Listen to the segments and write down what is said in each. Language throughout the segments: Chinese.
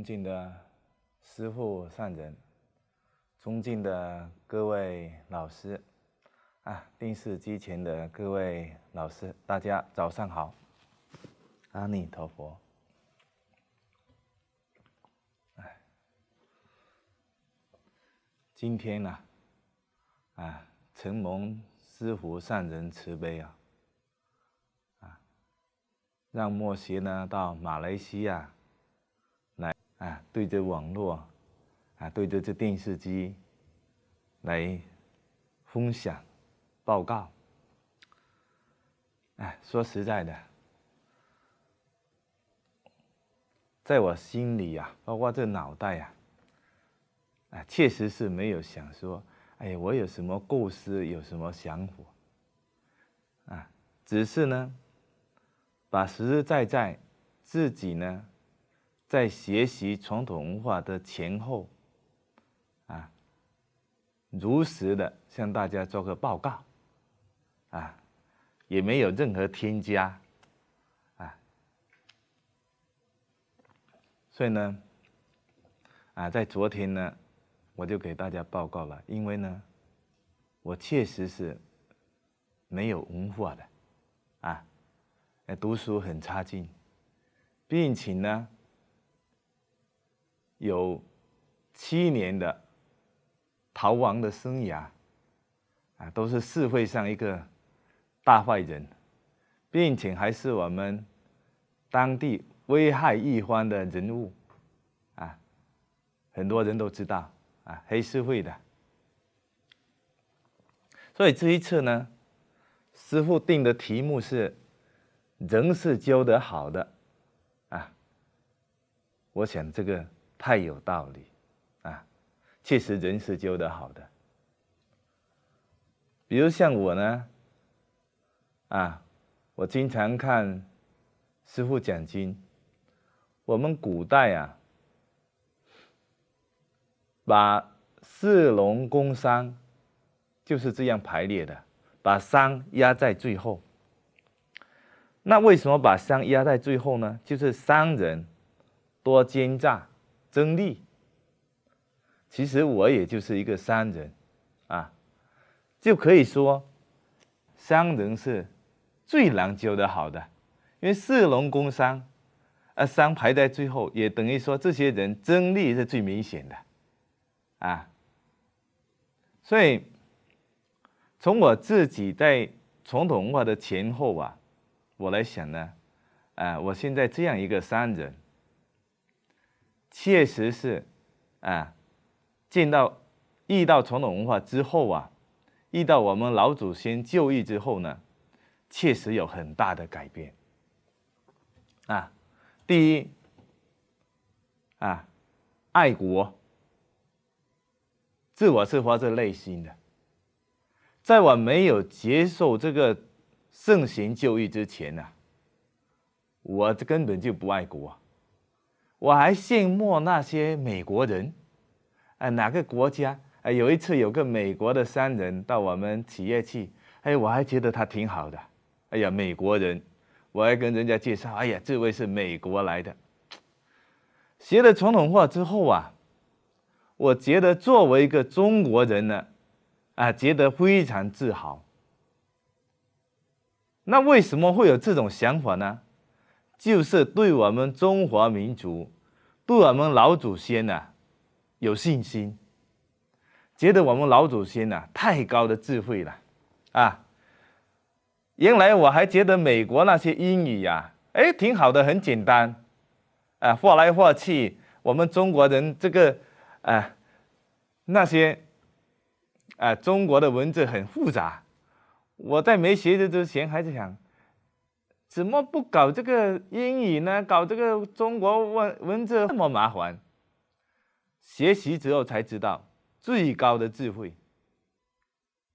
尊敬的师父善人，尊敬的各位老师，啊，电视机前的各位老师，大家早上好。阿弥陀佛。哎，今天呢，啊，承蒙师父善人慈悲啊，啊，让莫邪呢到马来西亚。啊，对着网络，啊，对着这电视机，来分享、报告。哎，说实在的，在我心里呀，包括这脑袋呀，啊，确实是没有想说，哎呀，我有什么构思，有什么想法，啊，只是呢，把实实在在自己呢。在学习传统文化的前后，啊，如实的向大家做个报告，啊，也没有任何添加，啊，所以呢，啊，在昨天呢，我就给大家报告了，因为呢，我确实是没有文化的，啊，读书很差劲，并且呢。有七年的逃亡的生涯，啊，都是社会上一个大坏人，并且还是我们当地危害一方的人物，啊，很多人都知道啊，黑社会的。所以这一次呢，师傅定的题目是“人是教得好的”，啊，我想这个。太有道理，啊，确实人是教的好的。比如像我呢，啊，我经常看师傅讲经。我们古代啊，把四龙工商就是这样排列的，把商压在最后。那为什么把商压在最后呢？就是商人多奸诈。曾利，其实我也就是一个商人，啊，就可以说，商人是最难教的好的，因为四农工商，啊，商排在最后，也等于说这些人争利是最明显的，啊，所以从我自己在传统文化的前后啊，我来想呢，啊，我现在这样一个商人。确实是，啊，见到、遇到传统文化之后啊，遇到我们老祖先教育之后呢，确实有很大的改变。啊，第一，啊，爱国，自我是发自内心的。在我没有接受这个圣贤教育之前呢，我根本就不爱国。我还羡慕那些美国人，哎，哪个国家？哎，有一次有个美国的商人到我们企业去，哎，我还觉得他挺好的。哎呀，美国人，我还跟人家介绍，哎呀，这位是美国来的。学了传统话之后啊，我觉得作为一个中国人呢，啊，觉得非常自豪。那为什么会有这种想法呢？就是对我们中华民族。对我们老祖先呢有信心，觉得我们老祖先呢太高的智慧了啊！原来我还觉得美国那些英语呀，哎，挺好的，很简单啊，画来画去。我们中国人这个啊，那些啊，中国的文字很复杂。我在没学的之前还在想。怎么不搞这个英语呢？搞这个中国文文字这么麻烦，学习之后才知道最高的智慧。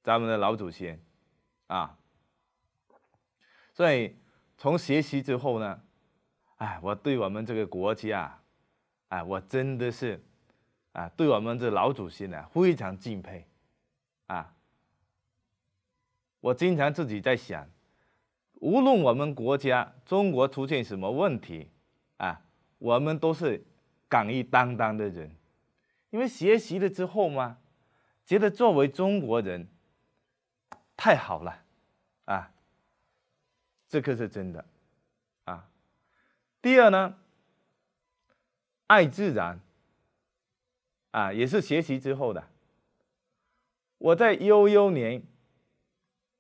咱们的老祖先，啊，所以从学习之后呢，哎，我对我们这个国家，哎，我真的是，啊，对我们这老祖先呢非常敬佩，啊，我经常自己在想。无论我们国家中国出现什么问题，啊，我们都是敢于担当的人，因为学习了之后嘛，觉得作为中国人太好了，啊，这可是真的，啊。第二呢，爱自然，啊，也是学习之后的。我在悠悠年。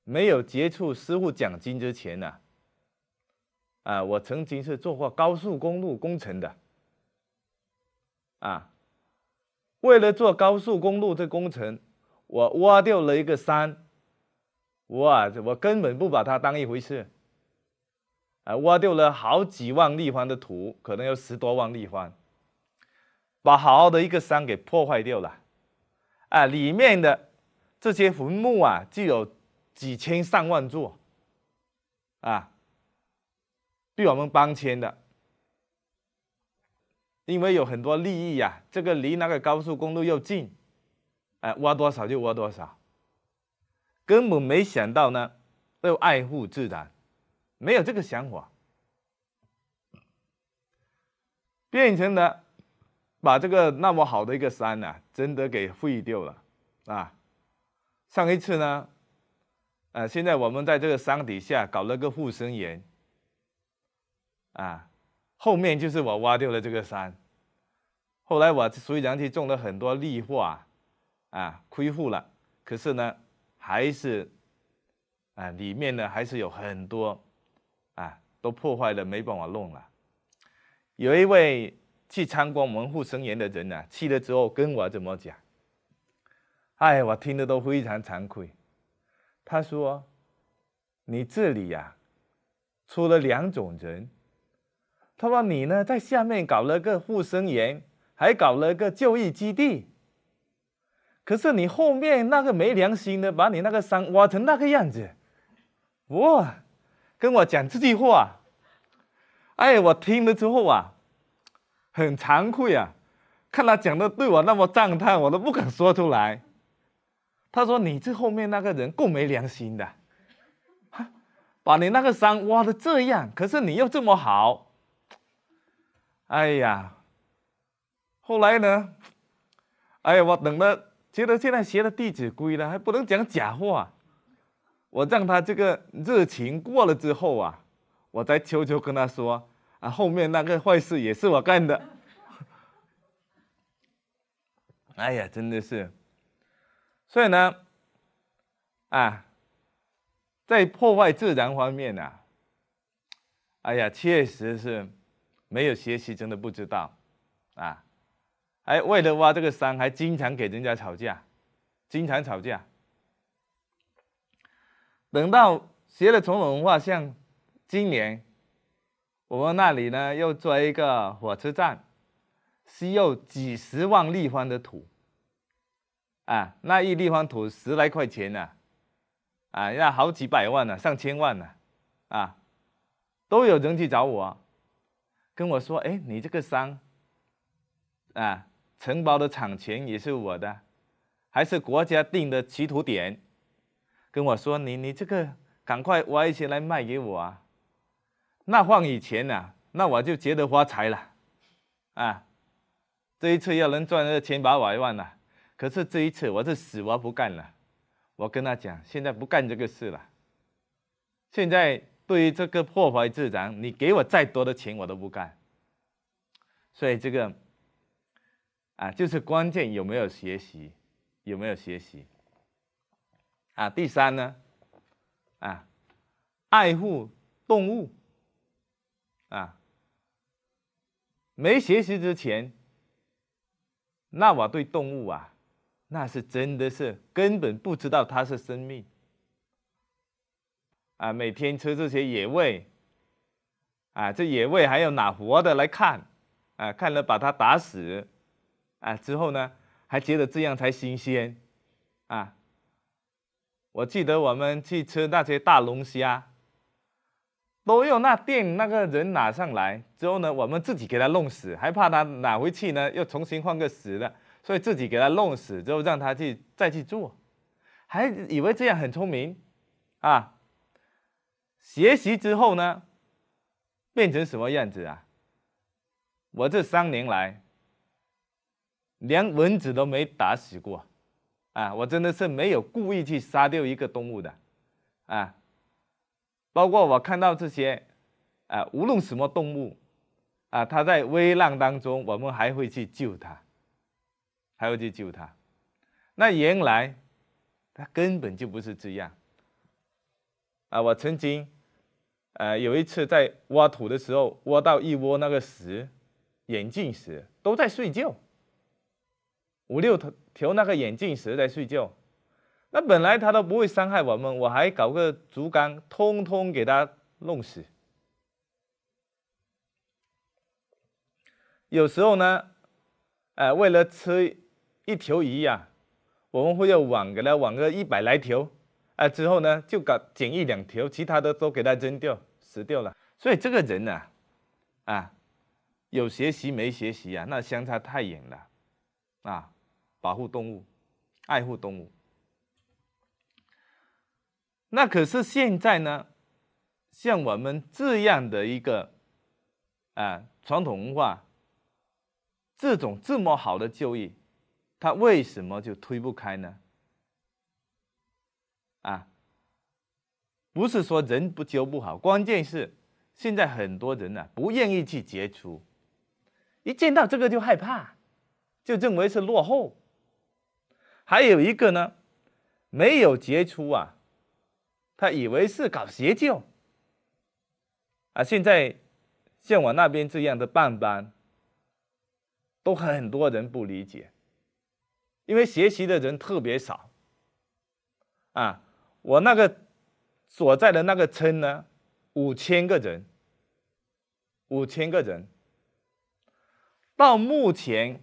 没有接触师傅讲经之前呢，啊，我曾经是做过高速公路工程的，啊，为了做高速公路这工程，我挖掉了一个山，哇，我根本不把它当一回事，啊，挖掉了好几万立方的土，可能有十多万立方，把好好的一个山给破坏掉了，啊，里面的这些坟墓啊，就有。几千上万座，啊，被我们搬迁的，因为有很多利益呀，这个离那个高速公路又近，哎，挖多少就挖多少，根本没想到呢，要爱护自然，没有这个想法，变成了把这个那么好的一个山呢，真的给毁掉了，啊，上一次呢。啊，现在我们在这个山底下搞了个护生园，啊，后面就是我挖掉了这个山，后来我虽然去种了很多绿化，啊，恢复了，可是呢，还是，啊，里面呢还是有很多，啊，都破坏了，没办法弄了。有一位去参观我们护生园的人呢，去了之后跟我怎么讲？哎，我听得都非常惭愧。他说：“你这里呀，出了两种人。他说你呢，在下面搞了个护生园，还搞了个教育基地。可是你后面那个没良心的，把你那个山挖成那个样子，哇！跟我讲这句话，哎，我听了之后啊，很惭愧啊。看他讲的对我那么赞叹，我都不敢说出来。”他说：“你这后面那个人够没良心的，把你那个山挖的这样，可是你又这么好。”哎呀，后来呢？哎呀，我等了，觉得现在学了《弟子规》了，还不能讲假话。我让他这个热情过了之后啊，我才悄悄跟他说：“啊，后面那个坏事也是我干的。”哎呀，真的是。所以呢，啊，在破坏自然方面呢，哎呀，确实是没有学习，真的不知道啊。哎，为了挖这个山，还经常给人家吵架，经常吵架。等到学了传统文化，像今年我们那里呢，又做一个火车站，需要几十万立方的土。啊，那一立方土十来块钱呢、啊，要好几百万呢，上千万呢、啊，都有人去找我，跟我说：“哎，你这个山，啊，承包的产权也是我的，还是国家定的取土点，跟我说你你这个赶快挖一些来卖给我啊。”那换以前呐，那我就觉得发财了，啊，这一次要能赚个千八百万呐。可是这一次我是死活不干了，我跟他讲，现在不干这个事了。现在对于这个破坏自然，你给我再多的钱我都不干。所以这个，啊，就是关键有没有学习，有没有学习。啊，第三呢，啊，爱护动物。啊，没学习之前，那我对动物啊。那是真的是根本不知道它是生命，啊，每天吃这些野味，啊，这野味还要拿活的来看，啊，看了把它打死，啊，之后呢还觉得这样才新鲜，啊，我记得我们去吃那些大龙虾，都用那店那个人拿上来之后呢，我们自己给他弄死，还怕他拿回去呢又重新换个死的。所以自己给他弄死之后，让他去再去做，还以为这样很聪明，啊，学习之后呢，变成什么样子啊？我这三年来，连蚊子都没打死过，啊，我真的是没有故意去杀掉一个动物的，啊，包括我看到这些，啊，无论什么动物，啊，它在危难当中，我们还会去救它。还要去救他，那原来他根本就不是这样啊！我曾经，呃，有一次在挖土的时候，挖到一窝那个石眼镜蛇都在睡觉，五六条那个眼镜蛇在睡觉，那本来它都不会伤害我们，我还搞个竹竿，通通给它弄死。有时候呢，呃，为了吃。一条鱼呀，我们会用网给它网个一百来条，啊，之后呢就搞捡一两条，其他的都给它扔掉、死掉了。所以这个人呢，啊，有学习没学习啊，那相差太远了，啊，保护动物，爱护动物。那可是现在呢，像我们这样的一个，啊，传统文化，这种这么好的教育。他为什么就推不开呢？啊，不是说人不教不好，关键是现在很多人呢不愿意去接触，一见到这个就害怕，就认为是落后。还有一个呢，没有杰出啊，他以为是搞邪教。啊，现在像我那边这样的办班，都很多人不理解。因为学习的人特别少啊！我那个所在的那个村呢，五千个人，五千个人，到目前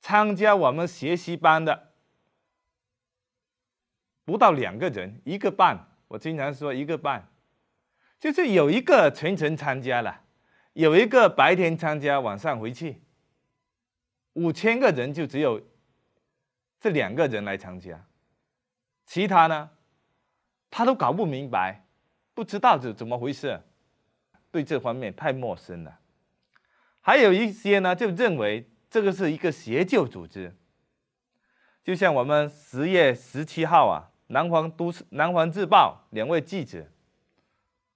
参加我们学习班的不到两个人，一个半。我经常说一个半，就是有一个全程参加了，有一个白天参加，晚上回去。五千个人就只有。这两个人来参加，其他呢，他都搞不明白，不知道是怎么回事，对这方面太陌生了。还有一些呢，就认为这个是一个邪教组织。就像我们十月十七号啊，《南方都市南方日报》两位记者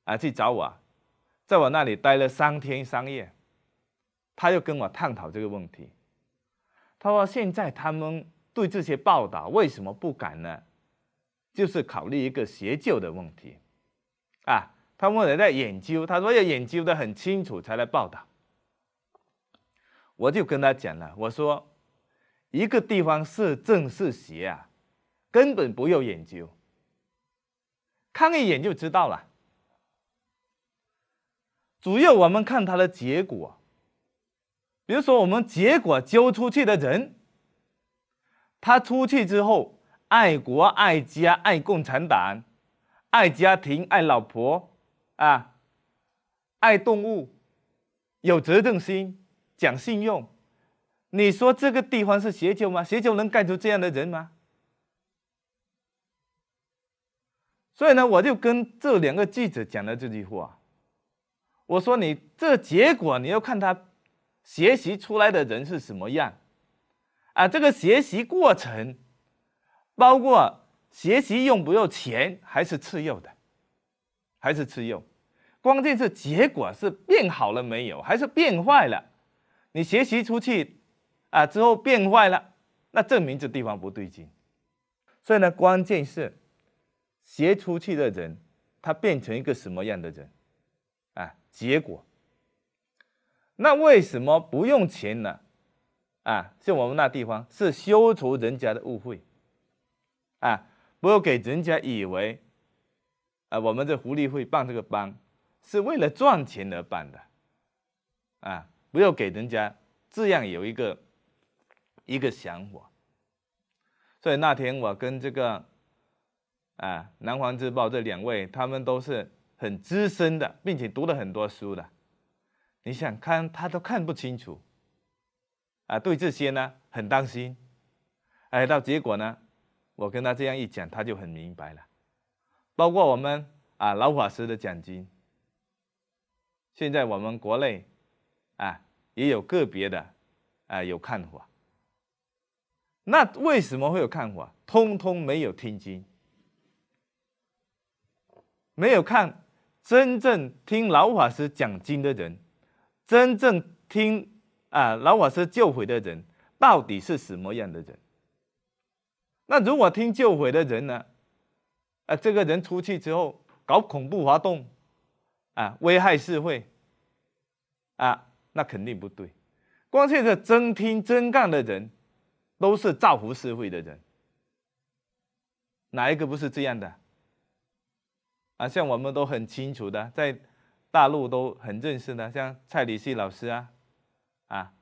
啊去找我，在我那里待了三天三夜，他又跟我探讨这个问题。他说现在他们。对这些报道，为什么不敢呢？就是考虑一个邪教的问题啊！他们也在研究，他说要研究的很清楚才来报道。我就跟他讲了，我说一个地方是正是邪啊，根本不用研究，看一眼就知道了。主要我们看他的结果，比如说我们结果揪出去的人。他出去之后，爱国、爱家、爱共产党，爱家庭、爱老婆，啊，爱动物，有责任心，讲信用。你说这个地方是邪教吗？邪教能干出这样的人吗？所以呢，我就跟这两个记者讲了这句话，我说你这结果你要看他学习出来的人是什么样。啊，这个学习过程，包括学习用不用钱，还是次要的，还是次要，关键是结果是变好了没有，还是变坏了。你学习出去啊之后变坏了，那证明这地方不对劲。所以呢，关键是学出去的人，他变成一个什么样的人，啊，结果。那为什么不用钱呢？啊，像我们那地方是消除人家的误会，啊，不要给人家以为，啊，我们这狐狸会办这个班是为了赚钱而办的，啊，不要给人家这样有一个一个想法。所以那天我跟这个，啊，南华日报这两位，他们都是很资深的，并且读了很多书的，你想看他都看不清楚。啊，对这些呢很担心，哎，到结果呢，我跟他这样一讲，他就很明白了。包括我们啊老法师的讲经，现在我们国内啊也有个别的啊有看法，那为什么会有看法？通通没有听经，没有看真正听老法师讲经的人，真正听。啊，老瓦斯救悔的人到底是什么样的人？那如果听救悔的人呢？啊，这个人出去之后搞恐怖活动，啊，危害社会，啊，那肯定不对。关键是真听真干的人，都是造福社会的人，哪一个不是这样的？啊，像我们都很清楚的，在大陆都很认识的，像蔡礼旭老师啊。啊，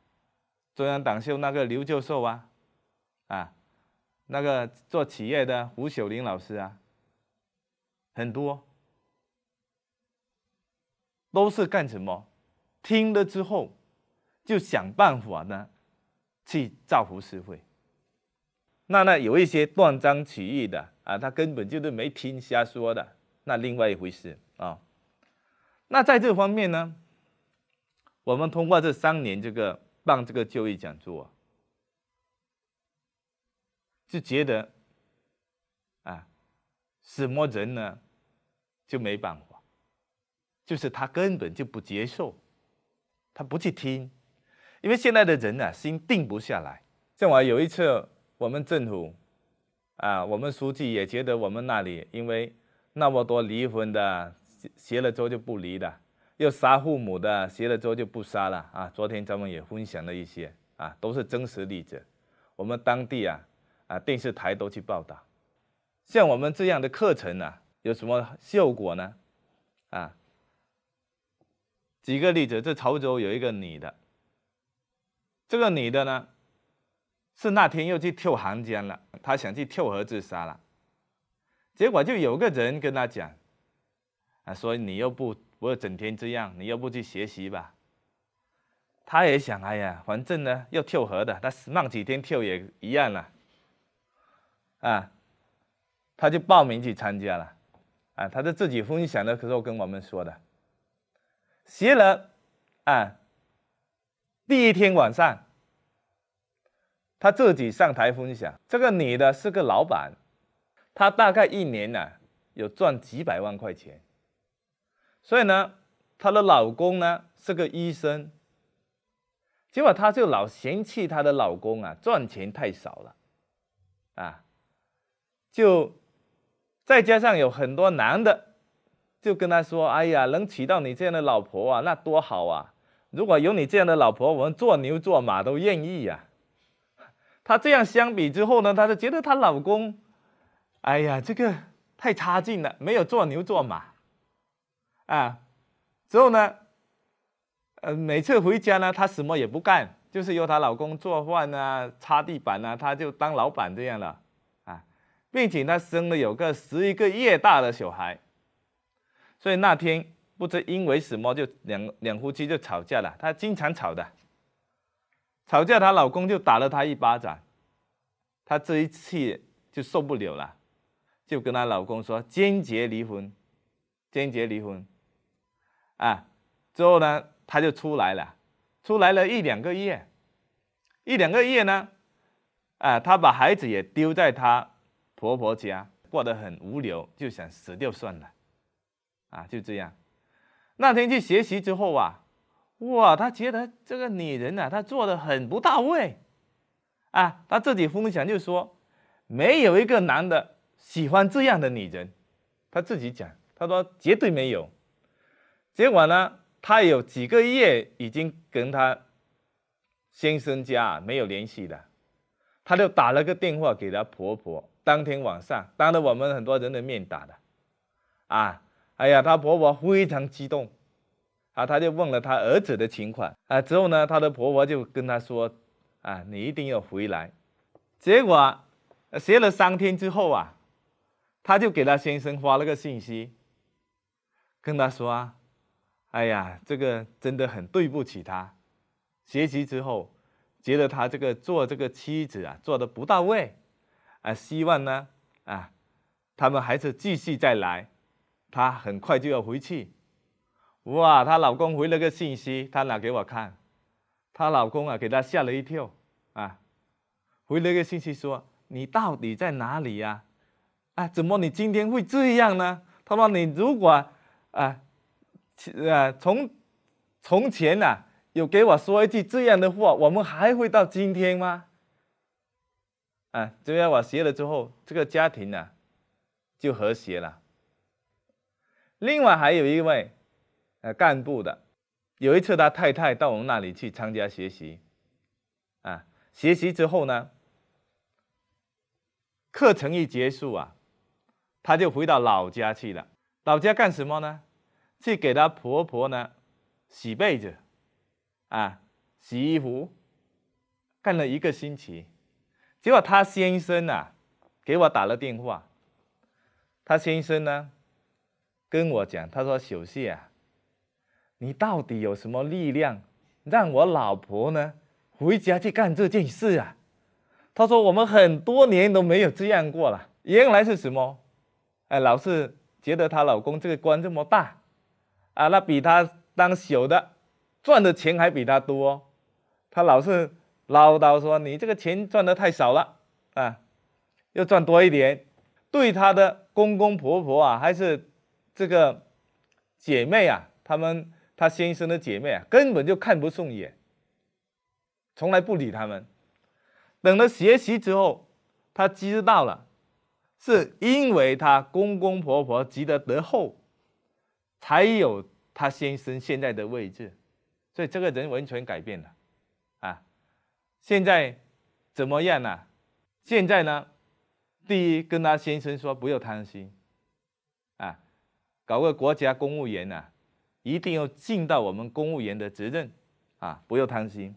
中央党校那个刘教授啊，啊，那个做企业的胡晓林老师啊，很多都是干什么？听了之后就想办法呢，去造福社会。那那有一些断章取义的啊，他根本就是没听瞎说的，那另外一回事啊。那在这方面呢？我们通过这三年这个办这个就业讲座，就觉得，啊，什么人呢，就没办法，就是他根本就不接受，他不去听，因为现在的人呢心定不下来。正好有一次，我们政府，啊，我们书记也觉得我们那里因为那么多离婚的，结了之后就不离的。就杀父母的，学了之后就不杀了啊！昨天咱们也分享了一些啊，都是真实例子。我们当地啊啊电视台都去报道。像我们这样的课程呢，有什么效果呢？啊，举个例子，这潮州有一个女的，这个女的呢，是那天又去跳行江了，她想去跳河自杀了，结果就有个人跟她讲啊，说你又不。不要整天这样，你要不去学习吧？他也想，哎呀，反正呢要跳河的，他慢几天跳也一样了。啊，他就报名去参加了。啊，他在自己分享的时候跟我们说的，学了，啊，第一天晚上，他自己上台分享，这个女的是个老板，她大概一年呢有赚几百万块钱。所以呢，她的老公呢是个医生。结果她就老嫌弃她的老公啊，赚钱太少了，啊，就再加上有很多男的就跟她说：“哎呀，能娶到你这样的老婆啊，那多好啊！如果有你这样的老婆，我们做牛做马都愿意呀。”她这样相比之后呢，她就觉得她老公，哎呀，这个太差劲了，没有做牛做马。啊，之后呢？呃，每次回家呢，她什么也不干，就是由她老公做饭啊、擦地板啊，她就当老板这样了啊。并且她生了有个十一个月大的小孩，所以那天不知因为什么就两两夫妻就吵架了。她经常吵的，吵架她老公就打了她一巴掌，她这一次就受不了了，就跟她老公说坚决离婚，坚决离婚。啊，之后呢，她就出来了，出来了一两个月，一两个月呢，啊，她把孩子也丢在她婆婆家，过得很无聊，就想死掉算了，啊，就这样。那天去学习之后啊，哇，她觉得这个女人呢，她做的很不到位，啊，她自己分享就说，没有一个男的喜欢这样的女人，她自己讲，她说绝对没有。结果呢，她有几个月已经跟她先生家没有联系了，她就打了个电话给她婆婆。当天晚上当着我们很多人的面打的，啊，哎呀，她婆婆非常激动，啊，她就问了她儿子的情况啊。之后呢，她的婆婆就跟她说，啊，你一定要回来。结果，歇了三天之后啊，她就给她先生发了个信息，跟他说啊。哎呀，这个真的很对不起他。学习之后，觉得他这个做这个妻子啊，做的不到位，啊，希望呢，啊，他们还是继续再来。他很快就要回去。哇，她老公回了个信息，她拿给我看。她老公啊，给她吓了一跳，啊，回了个信息说：“你到底在哪里呀？啊，怎么你今天会这样呢？”他说：“你如果，啊。”啊，从从前呐，有给我说一句这样的话，我们还会到今天吗？啊，只要我学了之后，这个家庭呢就和谐了。另外还有一位呃干部的，有一次他太太到我们那里去参加学习，啊，学习之后呢，课程一结束啊，他就回到老家去了。老家干什么呢？去给她婆婆呢，洗被子，啊，洗衣服，干了一个星期，结果她先生啊，给我打了电话，她先生呢，跟我讲，他说小谢啊，你到底有什么力量，让我老婆呢，回家去干这件事啊？他说我们很多年都没有这样过了，原来是什么？哎，老是觉得她老公这个官这么大。啊，那比他当小的赚的钱还比他多，他老是唠叨说你这个钱赚的太少了啊，要赚多一点。对他的公公婆婆啊，还是这个姐妹啊，他们他先生的姐妹啊，根本就看不顺眼，从来不理他们。等了学习之后，他知道了，是因为他公公婆婆急得得后。才有他先生现在的位置，所以这个人完全改变了啊！现在怎么样呢？现在呢？第一，跟他先生说不要贪心啊，搞个国家公务员呢，一定要尽到我们公务员的责任啊，不要贪心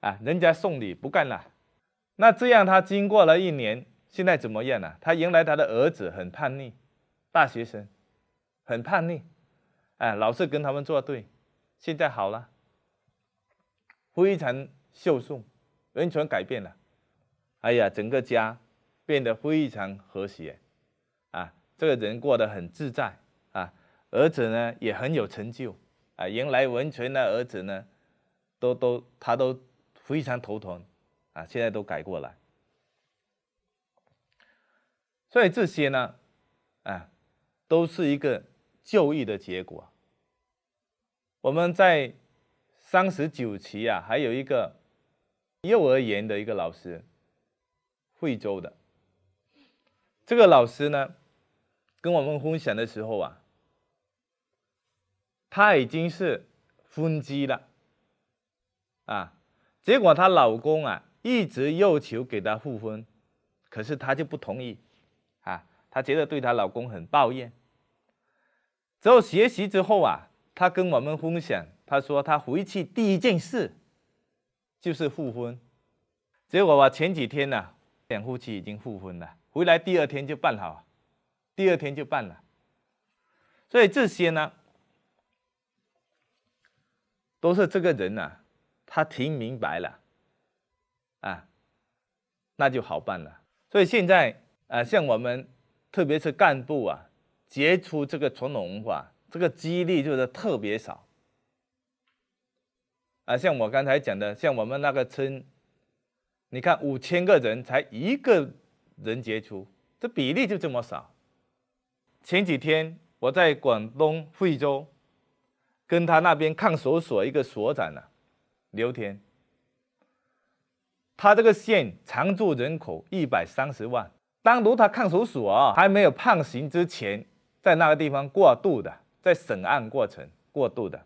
啊！人家送礼不干了，那这样他经过了一年，现在怎么样呢？他原来他的儿子很叛逆，大学生。很叛逆，哎，老是跟他们作对，现在好了，非常孝顺，完全改变了。哎呀，整个家变得非常和谐，啊，这个人过得很自在啊，儿子呢也很有成就啊。原来文全的儿子呢，都都他都非常头疼啊，现在都改过来。所以这些呢，啊，都是一个。就义的结果，我们在三十九期啊，还有一个幼儿园的一个老师，惠州的，这个老师呢，跟我们分享的时候啊，她已经是分居了，啊，结果她老公啊一直要求给她复婚，可是她就不同意，啊，她觉得对她老公很抱怨。之后学习之后啊，他跟我们分享，他说他回去第一件事就是复婚，结果我前几天呢，两夫妻已经复婚了，回来第二天就办好，第二天就办了，所以这些呢，都是这个人呢，他听明白了，啊，那就好办了。所以现在啊，像我们，特别是干部啊。杰出这个传统文化，这个几率就是特别少，啊，像我刚才讲的，像我们那个村，你看五千个人才一个人杰出，这比例就这么少。前几天我在广东惠州，跟他那边看守所一个所长呢聊天，他这个县常住人口一百三十万，单独他看守所啊，还没有判刑之前。在那个地方过渡的，在审案过程过渡的，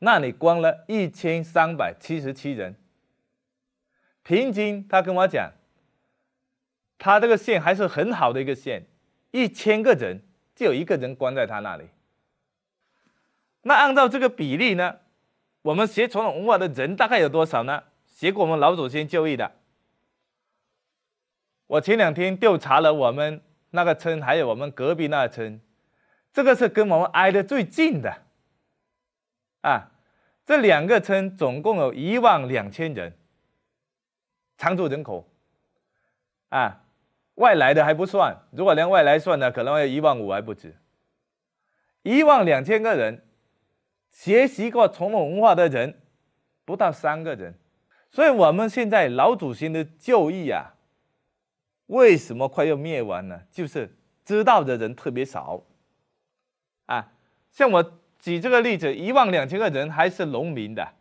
那里关了一千三百七十七人，平均他跟我讲，他这个县还是很好的一个县，一千个人就有一个人关在他那里。那按照这个比例呢，我们学传统文化的人大概有多少呢？学过我们老祖先教育的，我前两天调查了我们。那个村还有我们隔壁那个村，这个是跟我们挨得最近的，啊，这两个村总共有一万两千人，常住人口，啊，外来的还不算，如果连外来算呢，可能要一万五还不止。一万两千个人，学习过传统文化的人不到三个人，所以我们现在老祖先的教义啊。为什么快要灭亡呢？就是知道的人特别少，啊，像我举这个例子，一万两千个人还是农民的，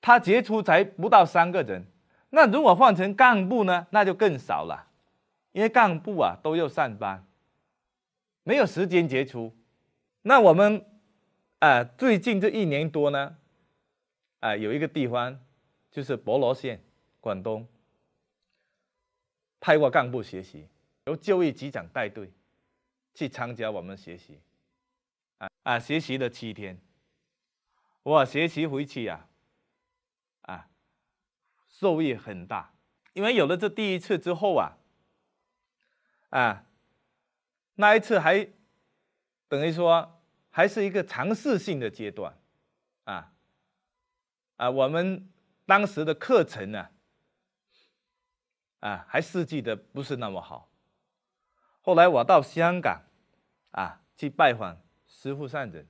他杰出才不到三个人。那如果换成干部呢，那就更少了，因为干部啊都要上班，没有时间杰出。那我们，呃，最近这一年多呢，啊，有一个地方，就是博罗县，广东。派过干部学习，由教育局长带队去参加我们学习，啊啊，学习了七天，我学习回去呀，啊，受益很大，因为有了这第一次之后啊，啊，那一次还等于说还是一个尝试性的阶段，啊啊，我们当时的课程呢。啊，还设计的不是那么好。后来我到香港，啊，去拜访师傅上人，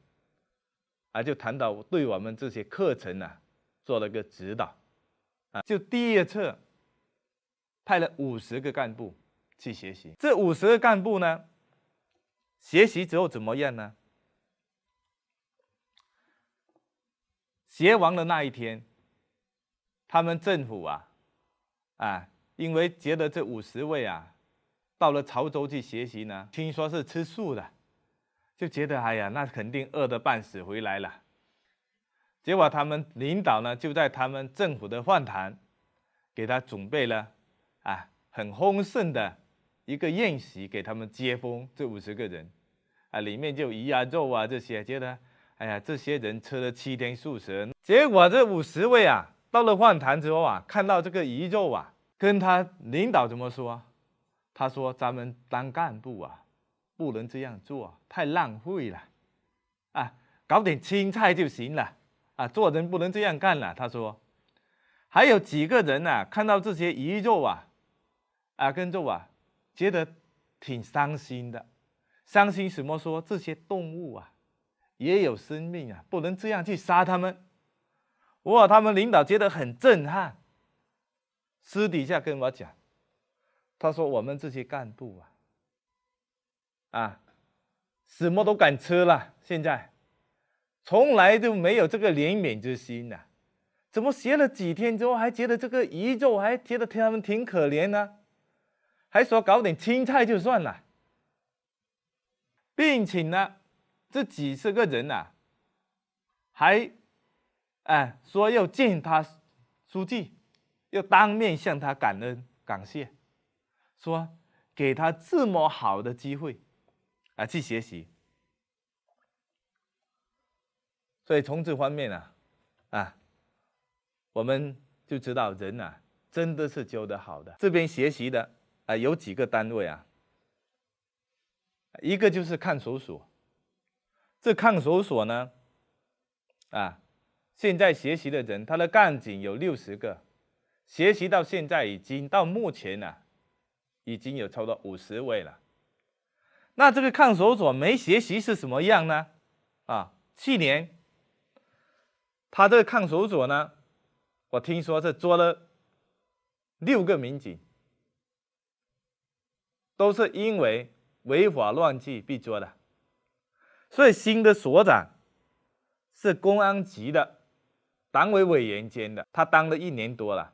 啊，就谈到对我们这些课程呢，做了个指导，啊，就第一次派了五十个干部去学习。这五十个干部呢，学习之后怎么样呢？学完的那一天，他们政府啊，啊。因为觉得这五十位啊，到了潮州去学习呢，听说是吃素的，就觉得哎呀，那肯定饿得半死回来了。结果他们领导呢，就在他们政府的饭堂给他准备了啊很丰盛的一个宴席给他们接风。这五十个人啊，里面就鱼啊、肉啊这些，觉得哎呀，这些人吃了七天素食，结果这五十位啊，到了饭堂之后啊，看到这个鱼肉啊。跟他领导怎么说？他说：“咱们当干部啊，不能这样做，太浪费了。啊，搞点青菜就行了。啊，做人不能这样干了。”他说：“还有几个人呢？看到这些鱼肉啊，啊，跟着啊，觉得挺伤心的。伤心什么？说这些动物啊，也有生命啊，不能这样去杀他们。哇，他们领导觉得很震撼。”私底下跟我讲，他说：“我们这些干部啊，啊，什么都敢吃了，现在从来就没有这个怜悯之心呐。怎么学了几天之后，还觉得这个鱼肉，还觉得他们挺可怜呢？还说搞点青菜就算了，并且呢，这几十个人呐，还哎说要见他书记。”要当面向他感恩感谢，说给他这么好的机会，啊，去学习。所以从这方面呢，啊，我们就知道人啊，真的是教的好的。这边学习的啊，有几个单位啊，一个就是看守所，这看守所呢，啊，现在学习的人，他的干警有六十个。学习到现在已经到目前呢，已经有超过五十位了。那这个看守所没学习是什么样呢？啊，去年他这个看守所呢，我听说是捉了六个民警，都是因为违法乱纪被捉的。所以新的所长是公安局的党委委员兼的，他当了一年多了。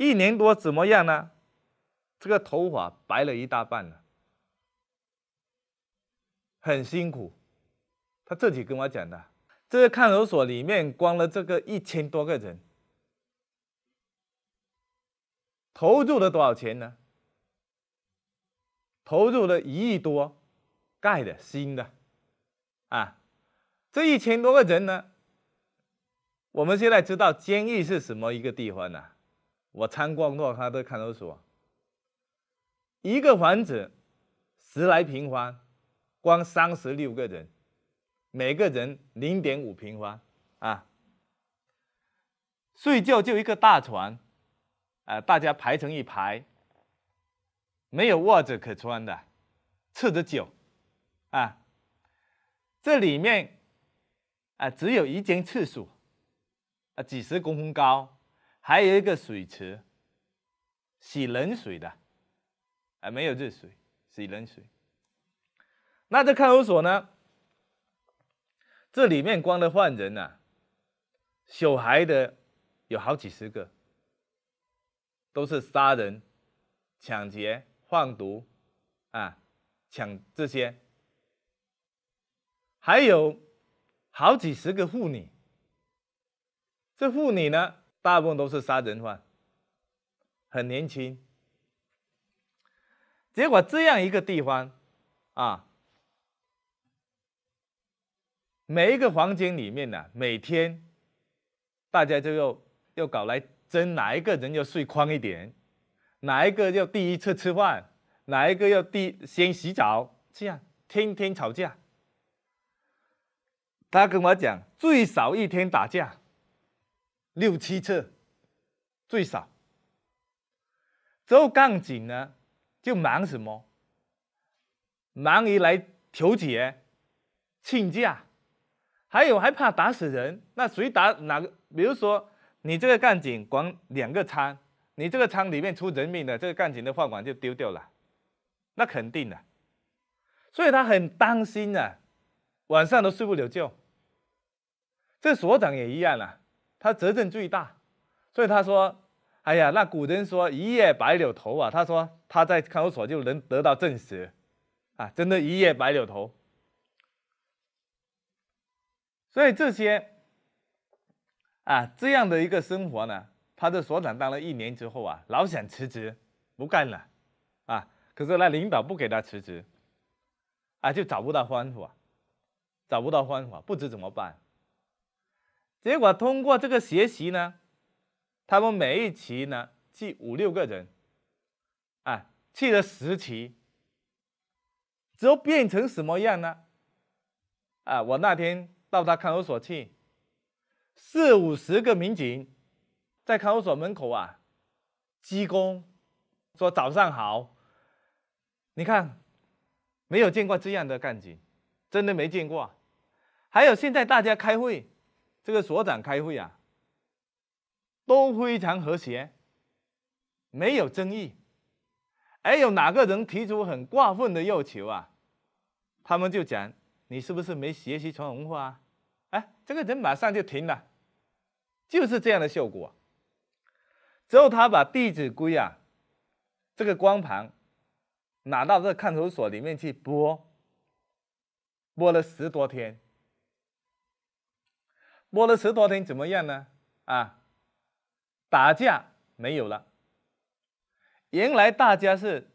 一年多怎么样呢？这个头发白了一大半了，很辛苦。他自己跟我讲的，这个看守所里面关了这个一千多个人，投入了多少钱呢？投入了一亿多，盖的新的，啊，这一千多个人呢，我们现在知道监狱是什么一个地方呢？我参观过他的看守所，一个房子十来平方，光三十六个人，每个人零点五平方啊，睡觉就一个大床，啊，大家排成一排，没有袜子可穿的，赤着脚，啊，这里面啊，只有一间厕所，啊，几十公分高。还有一个水池，洗冷水的，啊，没有热水，洗冷水。那这看守所呢？这里面关的犯人呢，小孩的有好几十个，都是杀人、抢劫、贩毒啊，抢这些，还有好几十个妇女，这妇女呢？大部分都是杀人犯，很年轻。结果这样一个地方，啊，每一个房间里面呢，每天大家就要要搞来争哪一个人要睡宽一点，哪一个要第一次吃饭，哪一个要第先洗澡，这样天天吵架。他跟我讲，最少一天打架。六七次最少，之后干警呢就忙什么？忙于来调解、请假，还有还怕打死人。那谁打哪个？比如说你这个干警管两个仓，你这个仓里面出人命了，这个干警的饭碗就丢掉了，那肯定的。所以他很担心啊，晚上都睡不了觉。这所长也一样啊。他责任最大，所以他说：“哎呀，那古人说‘一夜白了头’啊。”他说他在看守所就能得到证实，啊，真的‘一夜白了头’。所以这些，啊，这样的一个生活呢，他的所长当了一年之后啊，老想辞职不干了，啊，可是那领导不给他辞职，啊，就找不到方法，找不到方法，不知怎么办。结果通过这个学习呢，他们每一期呢去五六个人，啊，去了十期，之后变成什么样呢？啊，我那天到他看守所去，四五十个民警，在看守所门口啊鞠躬，说早上好。你看，没有见过这样的干警，真的没见过。还有现在大家开会。这个所长开会啊，都非常和谐，没有争议。哎，有哪个人提出很过分的要求啊？他们就讲你是不是没学习传统文化？啊？哎，这个人马上就停了，就是这样的效果。之后他把《弟子规》啊这个光盘拿到这看守所里面去播，播了十多天。播了十多天，怎么样呢？啊，打架没有了。原来大家是，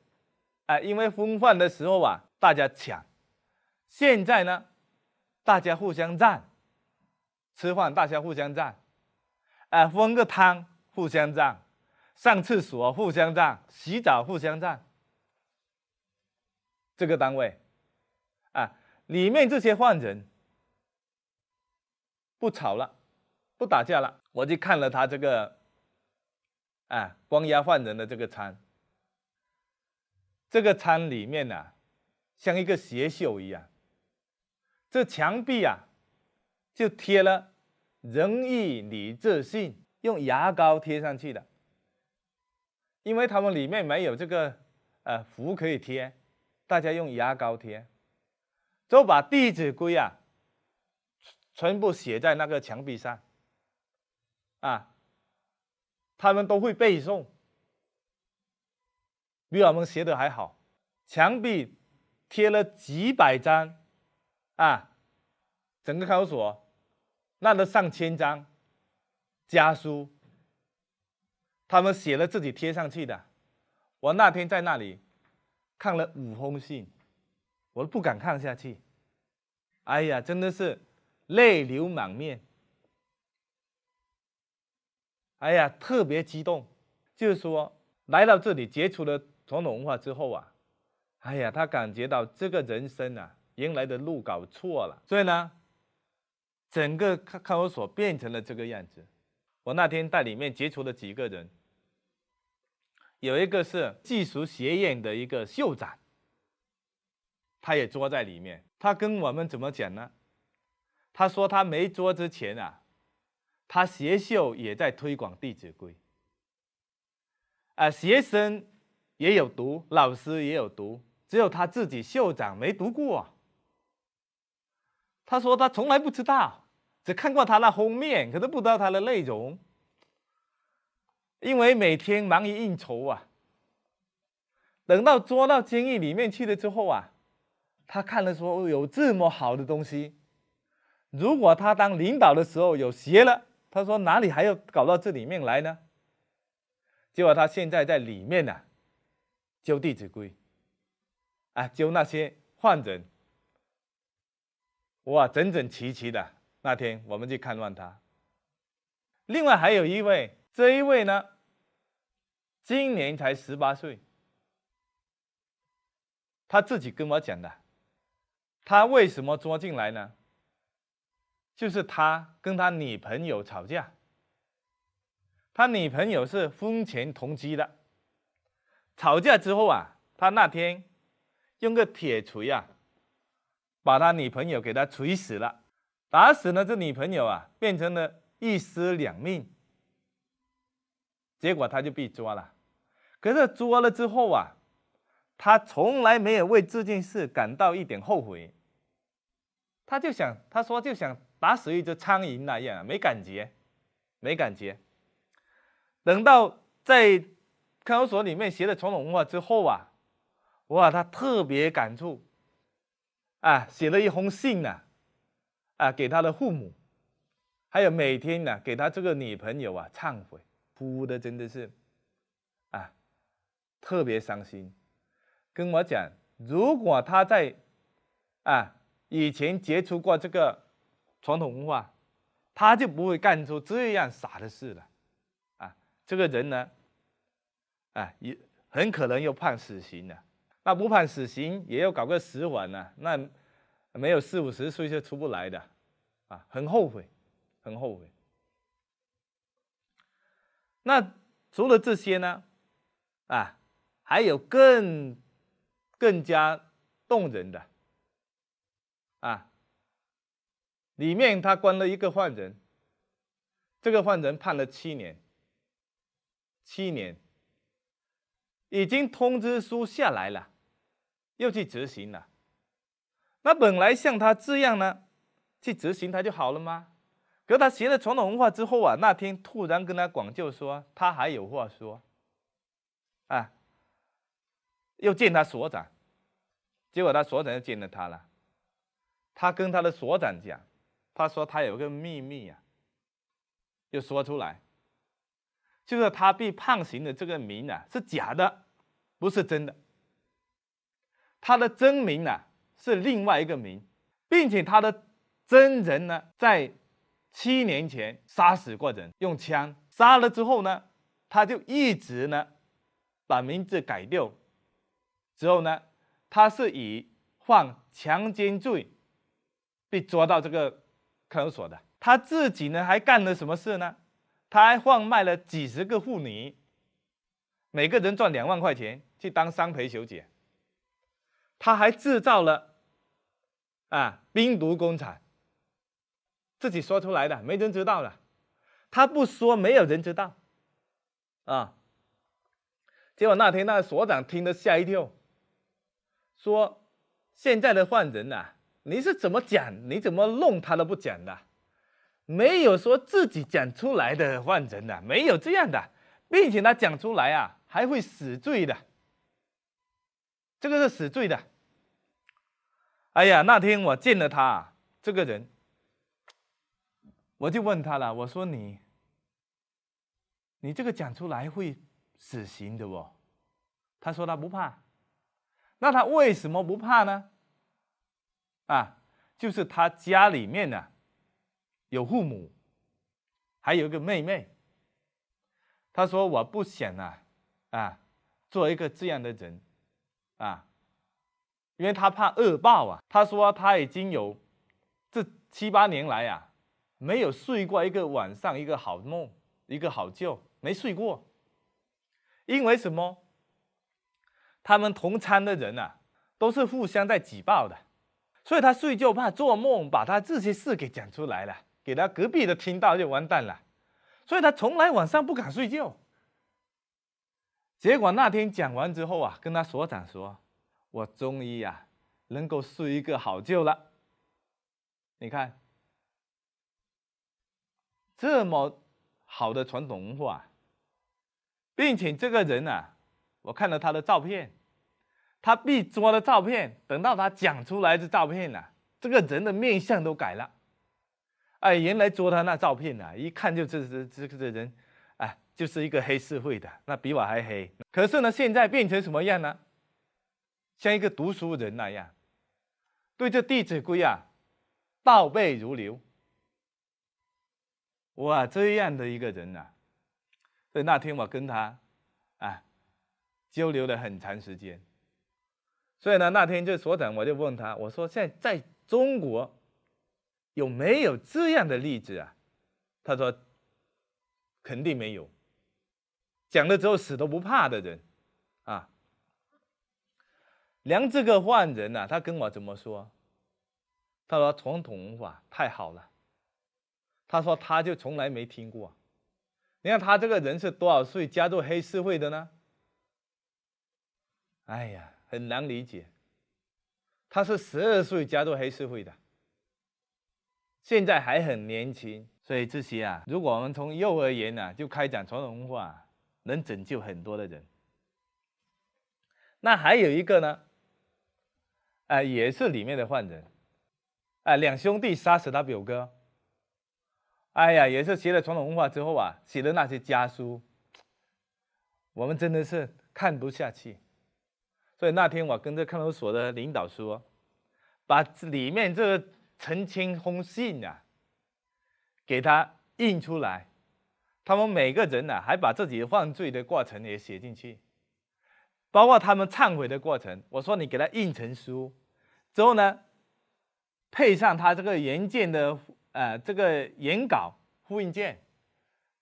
啊，因为分饭的时候啊，大家抢。现在呢，大家互相让。吃饭大家互相让，啊，分个汤互相让，上厕所互相让，洗澡互相让。这个单位，啊，里面这些犯人。不吵了，不打架了。我就看了他这个，哎，关押犯人的这个餐，这个餐里面呢，像一个邪秀一样。这墙壁啊，就贴了“仁义礼智信”，用牙膏贴上去的。因为他们里面没有这个呃符可以贴，大家用牙膏贴，就把《弟子规》啊。全部写在那个墙壁上，啊，他们都会背诵，比我们写的还好。墙壁贴了几百张，啊，整个看守所，那都上千张家书，他们写了自己贴上去的。我那天在那里看了五封信，我都不敢看下去。哎呀，真的是。泪流满面，哎呀，特别激动，就是说来到这里接触了传统文化之后啊，哎呀，他感觉到这个人生啊原来的路搞错了，所以呢，整个看看守所变成了这个样子。我那天在里面接触了几个人，有一个是技术学院的一个秀长，他也坐在里面，他跟我们怎么讲呢？他说：“他没捉之前啊，他学校也在推广《弟子规》，啊，学生也有读，老师也有读，只有他自己校长没读过。他说他从来不知道，只看过他那封面，可都不知道他的内容，因为每天忙于应酬啊。等到捉到监狱里面去了之后啊，他看了说有这么好的东西。”如果他当领导的时候有邪了，他说哪里还要搞到这里面来呢？结果他现在在里面呢，教《弟子规》，啊，教那些患者，哇，整整齐齐的。那天我们去看望他。另外还有一位，这一位呢，今年才十八岁，他自己跟我讲的，他为什么捉进来呢？就是他跟他女朋友吵架，他女朋友是婚前同居的，吵架之后啊，他那天用个铁锤啊，把他女朋友给他锤死了，打死了这女朋友啊，变成了一尸两命，结果他就被抓了，可是抓了之后啊，他从来没有为这件事感到一点后悔，他就想，他说就想。打死一只苍蝇那样没感觉，没感觉。等到在看守所里面学了传统文化之后啊，哇，他特别感触，啊，写了一封信呢，啊，给他的父母，还有每天呢，给他这个女朋友啊忏悔，哭的真的是，啊，特别伤心。跟我讲，如果他在啊以前接触过这个。传统文化，他就不会干出这样傻的事了，啊，这个人呢，啊，也很可能要判死刑的。那不判死刑也要搞个死缓呢，那没有四五十岁就出不来的，啊，很后悔，很后悔。那除了这些呢，啊，还有更更加动人的，啊。里面他关了一个犯人，这个犯人判了七年，七年已经通知书下来了，又去执行了。那本来像他这样呢，去执行他就好了吗？可他学了传统文化之后啊，那天突然跟他广就说，他还有话说，啊，又见他所长，结果他所长又见了他了，他跟他的所长讲。他说他有个秘密啊，就说出来，就是他被判刑的这个名啊是假的，不是真的。他的真名呢是另外一个名，并且他的真人呢在七年前杀死过人，用枪杀了之后呢，他就一直呢把名字改掉，之后呢他是以犯强奸罪被抓到这个。看守所的，他自己呢还干了什么事呢？他还贩卖了几十个妇女，每个人赚两万块钱去当商陪小姐。他还制造了啊冰毒工厂，自己说出来的，没人知道了。他不说，没有人知道。啊，结果那天那个所长听得吓一跳，说现在的犯人呐。你是怎么讲？你怎么弄？他都不讲的，没有说自己讲出来的犯人的，没有这样的，并且他讲出来啊，还会死罪的，这个是死罪的。哎呀，那天我见了他这个人，我就问他了，我说你，你这个讲出来会死刑的哦。他说他不怕，那他为什么不怕呢？啊，就是他家里面呢，有父母，还有一个妹妹。他说我不想啊，啊，做一个这样的人啊，因为他怕恶报啊。他说他已经有这七八年来啊，没有睡过一个晚上一个好梦，一个好觉，没睡过。因为什么？他们同餐的人啊，都是互相在举报的。所以他睡觉怕做梦把他这些事给讲出来了，给他隔壁的听到就完蛋了。所以他从来晚上不敢睡觉。结果那天讲完之后啊，跟他所长说：“我终于啊能够睡一个好觉了。”你看，这么好的传统文化，并且这个人呢，我看了他的照片。他必捉的照片，等到他讲出来的照片呢，这个人的面相都改了。哎，原来捉他那照片呢，一看就这是这个人，哎，就是一个黑社会的，那比我还黑。可是呢，现在变成什么样呢？像一个读书人那样，对这《弟子规》啊，倒背如流。哇，这样的一个人啊，以那天我跟他，啊，交流了很长时间。所以呢，那天就所长我就问他，我说：“现在在中国有没有这样的例子啊？”他说：“肯定没有。”讲了之后死都不怕的人，啊，梁这个犯人呢？他跟我怎么说？他说：“传统文化太好了。”他说：“他就从来没听过。”你看他这个人是多少岁加入黑社会的呢？哎呀！很难理解，他是十二岁加入黑社会的，现在还很年轻，所以这些啊，如果我们从幼儿园啊就开展传统文化，能拯救很多的人。那还有一个呢，哎，也是里面的犯人，哎，两兄弟杀死他表哥，哎呀，也是学了传统文化之后啊，写的那些家书，我们真的是看不下去。那天我跟这看守所的领导说，把里面这个澄清封信啊，给他印出来，他们每个人呢还把自己犯罪的过程也写进去，包括他们忏悔的过程。我说你给他印成书，之后呢，配上他这个原件的呃这个原稿复印件，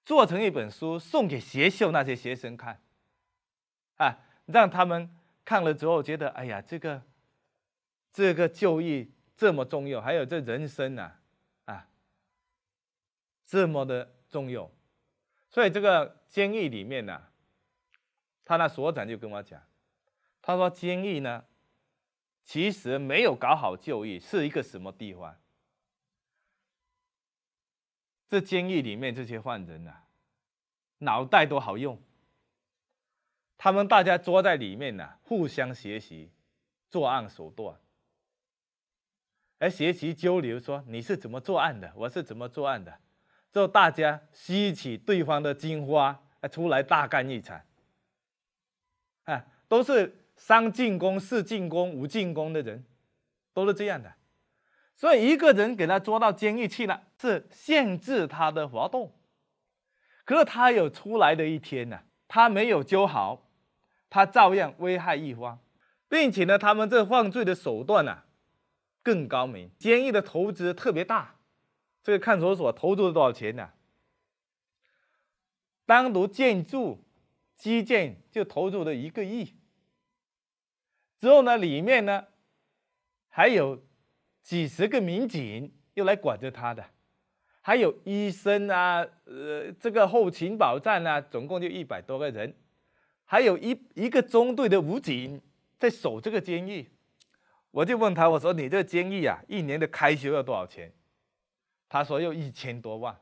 做成一本书送给学校那些学生看，啊，让他们。看了之后觉得，哎呀，这个，这个就义这么重要，还有这人生呐，啊，这么的重要，所以这个监狱里面呢，他那所长就跟我讲，他说监狱呢，其实没有搞好就义，是一个什么地方？这监狱里面这些犯人呐，脑袋都好用。他们大家捉在里面呢，互相学习作案手段，而学习交流说你是怎么作案的，我是怎么作案的，最后大家吸取对方的精华，出来大干一场。啊，都是三进攻、四进攻、五进攻的人，都是这样的。所以一个人给他捉到监狱去了，是限制他的活动，可是他有出来的一天呐。他没有揪好，他照样危害一方，并且呢，他们这犯罪的手段呢更高明。监狱的投资特别大，这个看守所投入了多少钱呢？单独建筑、基建就投入了一个亿。之后呢，里面呢还有几十个民警又来管着他的。还有医生啊，呃，这个后勤保障啊，总共就一百多个人，还有一一个中队的武警在守这个监狱。我就问他，我说你这个监狱啊，一年的开销要多少钱？他说要一千多万。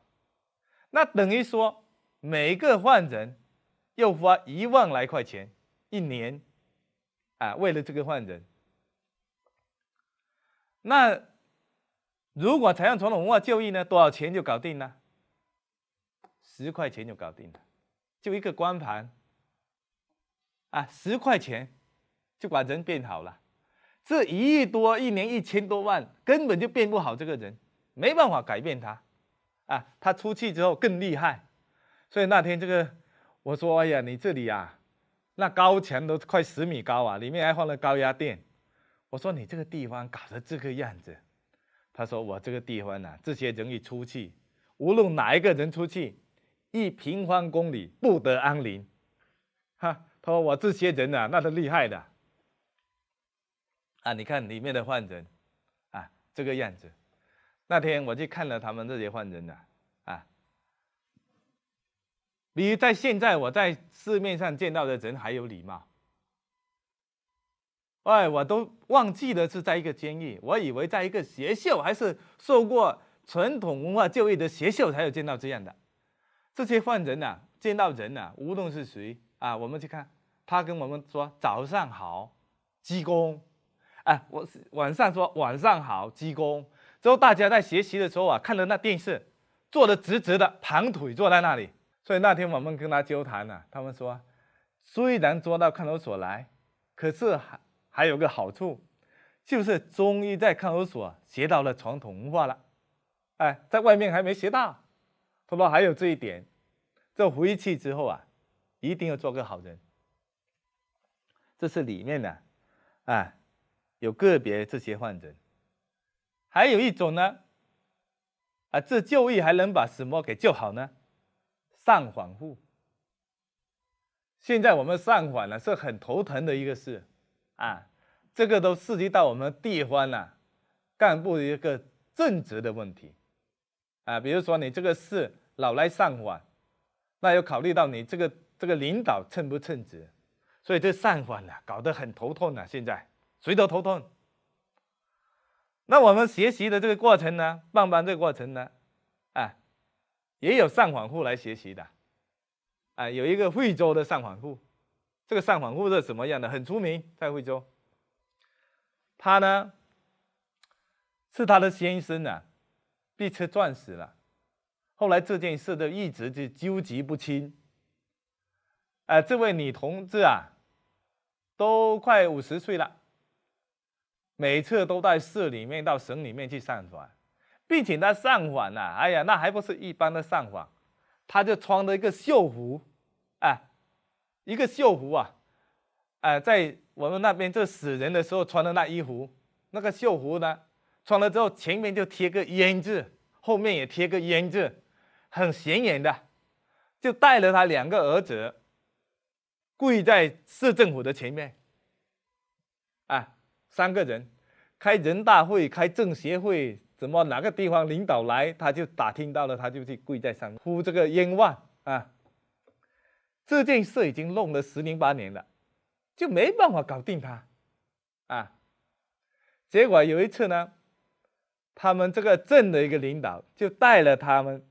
那等于说每个犯人要花一万来块钱一年，啊，为了这个犯人，那。如果采用传统文化教育呢？多少钱就搞定了？十块钱就搞定了，就一个光盘啊！十块钱就把人变好了。这一亿多，一年一千多万，根本就变不好这个人，没办法改变他啊！他出去之后更厉害。所以那天这个我说：“哎呀，你这里啊，那高墙都快十米高啊，里面还放了高压电。”我说：“你这个地方搞得这个样子。”他说：“我这个地方呢，这些人一出去，无论哪一个人出去，一平方公里不得安宁。”哈，他说：“我这些人呢，那是厉害的。”啊，你看里面的犯人，啊，这个样子。那天我去看了他们这些犯人呢，啊，比在现在我在市面上见到的人还有礼貌。哎，我都忘记了是在一个监狱，我以为在一个学校，还是受过传统文化教育的学校才有见到这样的这些犯人呢。见到人呢，无论是谁啊，我们去看，他跟我们说早上好，鞠躬。哎，我晚上说晚上好，鞠躬。之后大家在学习的时候啊，看着那电视，坐得直直的，盘腿坐在那里。所以那天我们跟他交谈呢，他们说，虽然捉到看守所来，可是还。还有个好处，就是终于在看守所学到了传统文化了，哎，在外面还没学到，他说还有这一点，这回去之后啊，一定要做个好人。这是里面的，啊，有个别这些患者，还有一种呢，啊，这就医还能把什么给救好呢？上访户。现在我们上访呢是很头疼的一个事。啊，这个都涉及到我们地方呢干部一个正直的问题啊。比如说你这个事老来上访，那要考虑到你这个这个领导称不称职，所以这上访呢搞得很头痛啊。现在谁都头痛。那我们学习的这个过程呢，办班这个过程呢，啊，也有上访户来学习的啊，有一个惠州的上访户。这个上访户是什么样的？很出名，在惠州。他呢，是他的先生啊，被车撞死了。后来这件事就一直就纠集不清。啊，这位女同志啊，都快五十岁了，每次都在市里面、到省里面去上访，并且她上访啊，哎呀，那还不是一般的上访，她就穿着一个校服，哎。一个绣服啊，啊，在我们那边，这死人的时候穿的那衣服，那个绣服呢，穿了之后，前面就贴个胭字，后面也贴个胭字，很显眼的，就带了他两个儿子，跪在市政府的前面，啊，三个人，开人大会、开政协会，怎么哪个地方领导来，他就打听到了，他就去跪在上面这个冤枉啊。这件事已经弄了十年八年了，就没办法搞定他，啊！结果有一次呢，他们这个镇的一个领导就带了他们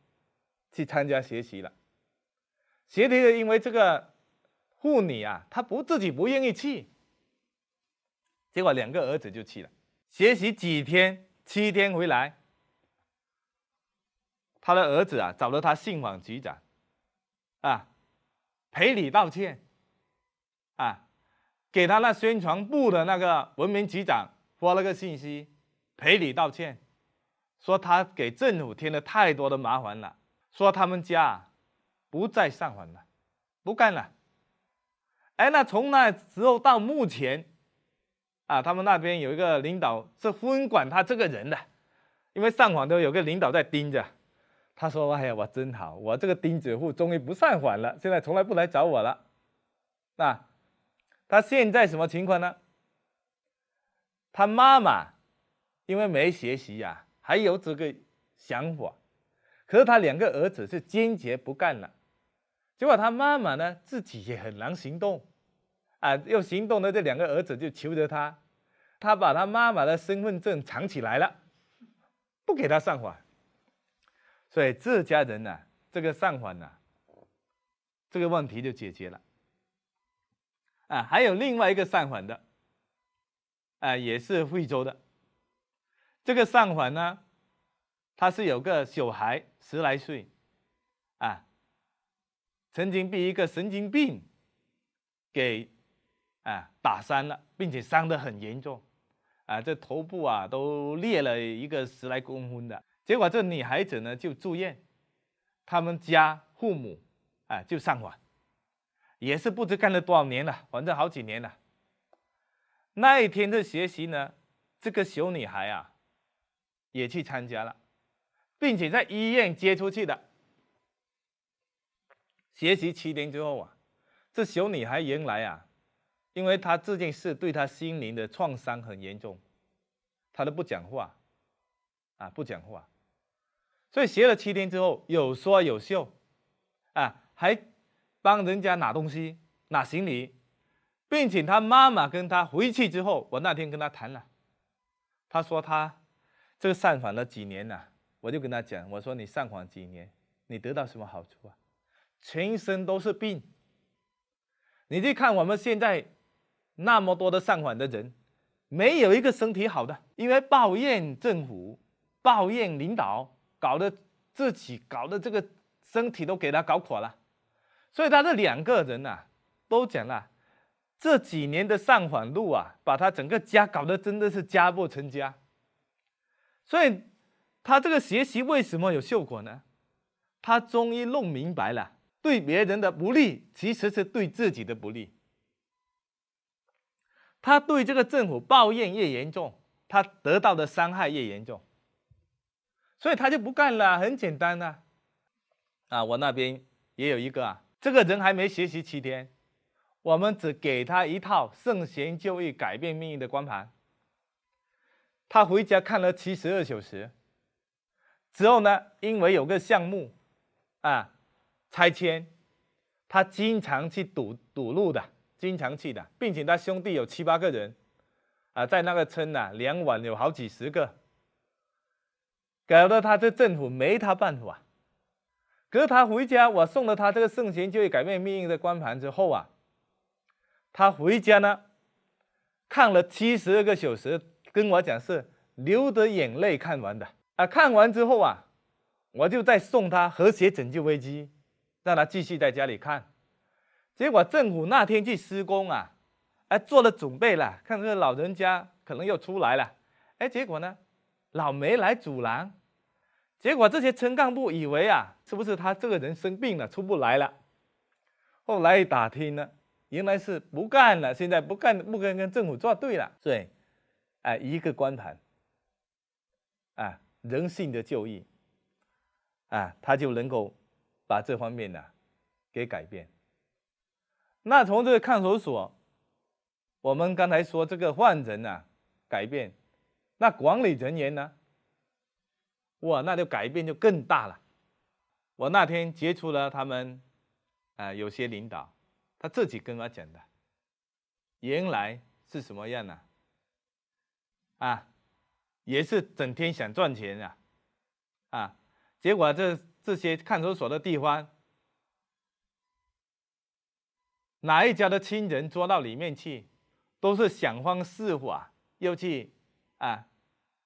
去参加学习了。学习的，因为这个妇女啊，她不自己不愿意去，结果两个儿子就去了。学习几天，七天回来，他的儿子啊，找了他信访局长，啊！赔礼道歉，啊，给他那宣传部的那个文明局长发了个信息，赔礼道歉，说他给政府添了太多的麻烦了，说他们家不再上访了，不干了。哎，那从那时候到目前，啊，他们那边有一个领导是分管他这个人的，因为上访都有个领导在盯着。他说：“哎呀，我真好，我这个钉子户终于不上访了，现在从来不来找我了。”那他现在什么情况呢？他妈妈因为没学习呀，还有这个想法，可是他两个儿子是坚决不干了。结果他妈妈呢，自己也很难行动，啊，要行动的这两个儿子就求着他，他把他妈妈的身份证藏起来了，不给他上访。所以这家人呢，这个上访呢，这个问题就解决了。啊，还有另外一个上访的，啊，也是惠州的。这个上访呢，他是有个小孩十来岁，啊，曾经被一个神经病给啊打伤了，并且伤得很严重，啊，这头部啊都裂了一个十来公分的。结果这女孩子呢就住院，他们家父母，啊就上访，也是不知干了多少年了，反正好几年了。那一天的学习呢，这个小女孩啊，也去参加了，并且在医院接出去的。学习七天之后啊，这小女孩原来啊，因为她这件事对她心灵的创伤很严重，她都不讲话，啊不讲话。所以学了七天之后，有说有笑，啊，还帮人家拿东西、拿行李，并且他妈妈跟他回去之后，我那天跟他谈了，他说他这个上访了几年了，我就跟他讲，我说你上访几年，你得到什么好处啊？全身都是病。你去看我们现在那么多的上访的人，没有一个身体好的，因为抱怨政府，抱怨领导。搞得自己搞得这个身体都给他搞垮了，所以他这两个人呐都讲了这几年的上访路啊，把他整个家搞得真的是家破成家。所以他这个学习为什么有效果呢？他终于弄明白了，对别人的不利其实是对自己的不利。他对这个政府抱怨越严重，他得到的伤害越严重。所以他就不干了，很简单呐，啊，我那边也有一个啊，这个人还没学习七天，我们只给他一套《圣贤教育改变命运》的光盘，他回家看了七十二小时之后呢，因为有个项目啊，拆迁，他经常去堵堵路的，经常去的，并且他兄弟有七八个人啊，在那个村呢，两晚有好几十个。搞得他这政府没他办法。可是他回家，我送了他这个圣贤就会改变命运的光盘之后啊，他回家呢看了七十二个小时，跟我讲是流着眼泪看完的啊。看完之后啊，我就再送他和谐拯救危机，让他继续在家里看。结果政府那天去施工啊，哎做了准备了，看这个老人家可能又出来了，哎结果呢老没来阻拦。结果这些村干部以为啊，是不是他这个人生病了出不来了？后来一打听呢，原来是不干了，现在不干，不跟跟政府作对了，所以，哎，一个光盘，哎，人性的救义，哎，他就能够把这方面呢给改变。那从这个看守所，我们刚才说这个犯人啊改变，那管理人员呢？哇，那就改变就更大了。我那天接触了他们，啊，有些领导他自己跟我讲的，原来是什么样呢？啊，也是整天想赚钱啊，啊，结果这这些看守所的地方，哪一家的亲人抓到里面去，都是想方设法又去啊。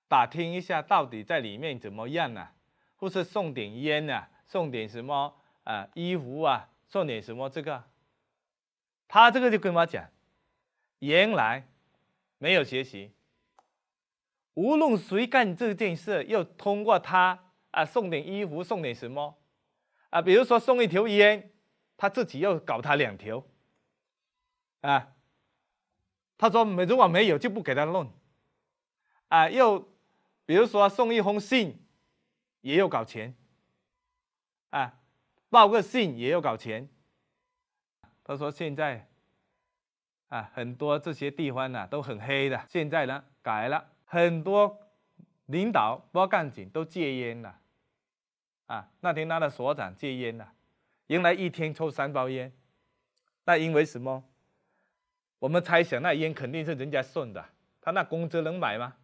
打听一下到底在里面怎么样呢？或是送点烟呢？送点什么啊？衣服啊？送点什么这个？他这个就跟我讲，原来没有学习。无论谁干这件事，要通过他啊，送点衣服，送点什么啊？比如说送一条烟，他自己又搞他两条啊。他说没，如果没有就不给他弄啊，又。比如说送一封信也要搞钱，啊，报个信也要搞钱。他说现在啊，很多这些地方呢都很黑的。现在呢改了，很多领导包括干警都戒烟了，啊，那天他的所长戒烟了，原来一天抽三包烟，那因为什么？我们猜想那烟肯定是人家送的，他那工资能买吗？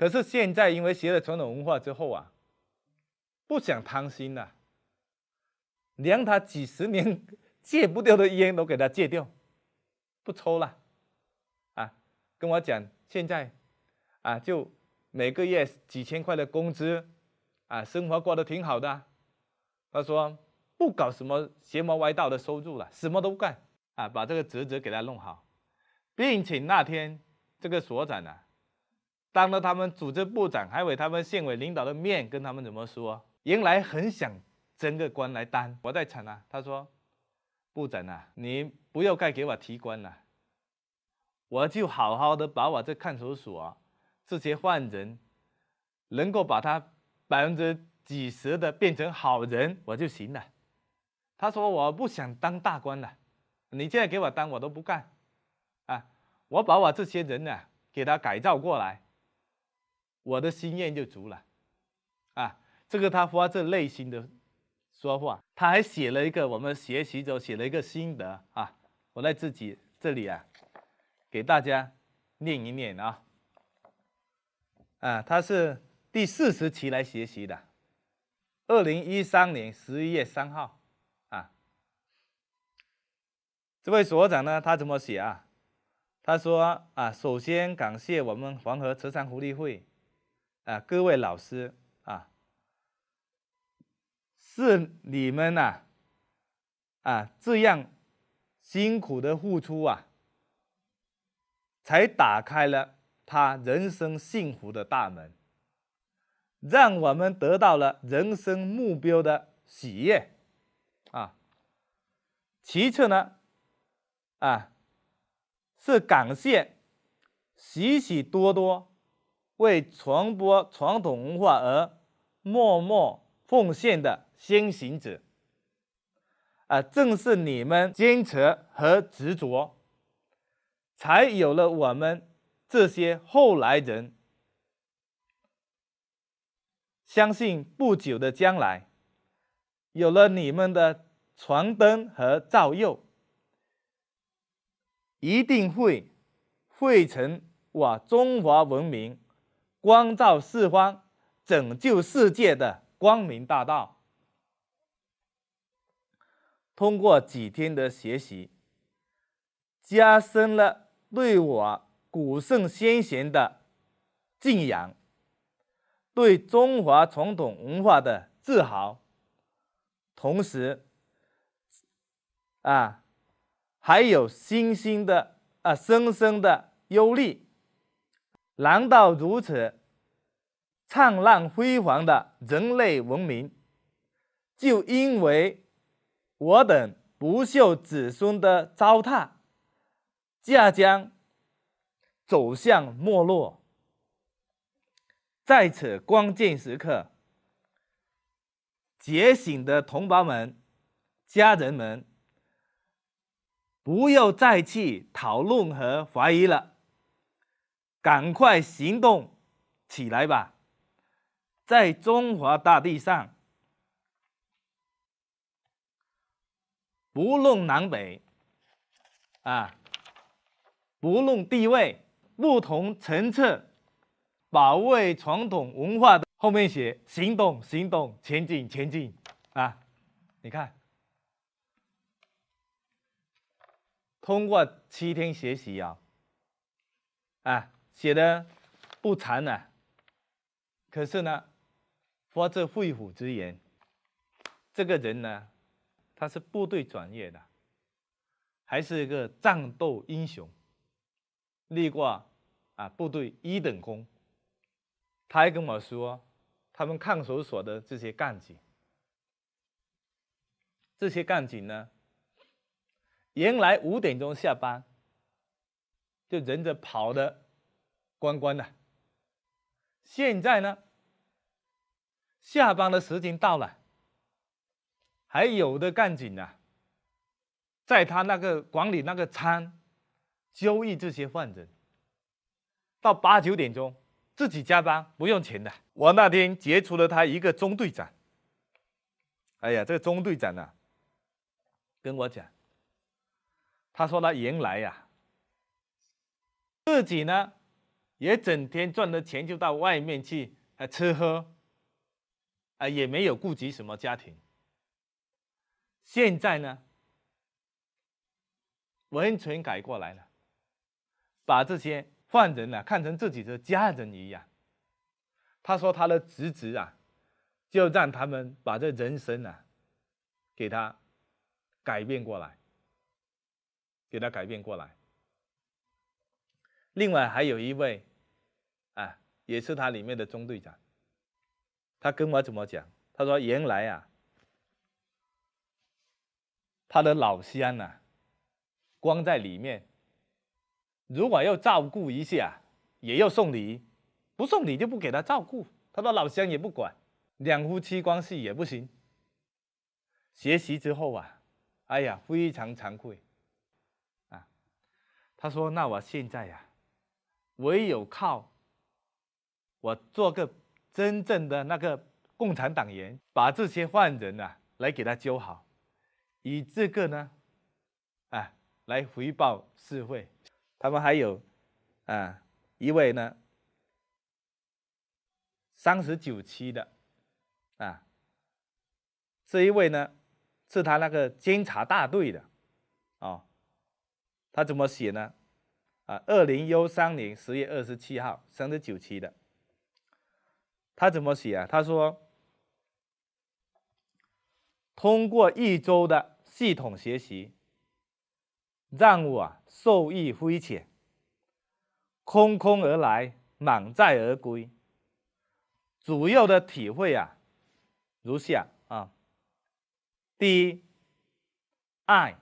可是现在，因为学了传统文化之后啊，不想贪心了，连他几十年戒不掉的烟都给他戒掉，不抽了，啊，跟我讲，现在，啊，就每个月几千块的工资，啊，生活过得挺好的，他说不搞什么邪魔歪道的收入了，什么都干，啊，把这个职责给他弄好，并且那天这个所长呢。当着他们组织部长，还有他们县委领导的面跟他们怎么说？原来很想争个官来当，我在场啊。他说：“部长啊，你不要再给我提官了，我就好好的把我这看守所这些犯人，能够把他百分之几十的变成好人，我就行了。”他说：“我不想当大官了，你现在给我当，我都不干。啊，我把我这些人呢给他改造过来。”我的心愿就足了，啊，这个他发自内心的说话，他还写了一个我们学习中写了一个心得啊，我在自己这里啊，给大家念一念啊，啊，他是第四十期来学习的，二零一三年十一月三号，啊，这位所长呢，他怎么写啊？他说啊，首先感谢我们黄河慈善福利会。啊，各位老师啊，是你们呐，啊这样辛苦的付出啊，才打开了他人生幸福的大门，让我们得到了人生目标的喜悦啊。其次呢，啊，是感谢许许多多。为传播传统文化而默默奉献的先行者，啊，正是你们坚持和执着，才有了我们这些后来人。相信不久的将来，有了你们的传灯和照佑，一定会汇成我中华文明。光照四方，拯救世界的光明大道。通过几天的学习，加深了对我古圣先贤的敬仰，对中华传统文化的自豪，同时，啊，还有新兴的啊深深的忧虑。难道如此灿烂辉煌的人类文明，就因为我等不肖子孙的糟蹋，即将走向没落？在此关键时刻，觉醒的同胞们、家人们，不要再去讨论和怀疑了。赶快行动起来吧，在中华大地上，不论南北，啊，不论地位、不同层次，保卫传统文化的后面写行动，行动，前进，前进啊！你看，通过七天学习啊，哎。写的不长呢，可是呢，发自肺腑之言。这个人呢，他是部队转业的，还是一个战斗英雄，立过啊部队一等功。他还跟我说，他们看守所的这些干警，这些干警呢，原来五点钟下班，就忍着跑的。关关的。现在呢，下班的时间到了，还有的干警啊，在他那个管理那个仓，交易这些患者，到八九点钟自己加班不用钱的。我那天接触了他一个中队长，哎呀，这个中队长呢，跟我讲，他说他原来呀，自己呢。也整天赚的钱就到外面去啊吃喝，啊也没有顾及什么家庭。现在呢，完全改过来了，把这些犯人呢看成自己的家人一样。他说他的侄子啊，就让他们把这人生啊，给他改变过来，给他改变过来。另外还有一位。也是他里面的中队长，他跟我怎么讲？他说：“原来啊，他的老乡呐，光在里面，如果要照顾一下，也要送礼，不送礼就不给他照顾。他的老乡也不管，两夫妻关系也不行。学习之后啊，哎呀，非常惭愧啊。他说：‘那我现在呀，唯有靠。’”我做个真正的那个共产党员，把这些犯人啊来给他教好，以这个呢，啊，来回报社会。他们还有，啊，一位呢，三十九期的，啊，这一位呢，是他那个监察大队的，哦，他怎么写呢？啊，二零幺三年十月二十七号，三十九期的。他怎么写啊？他说：“通过一周的系统学习，让我受益匪浅，空空而来，满载而归。主要的体会啊，如下啊：第一，爱，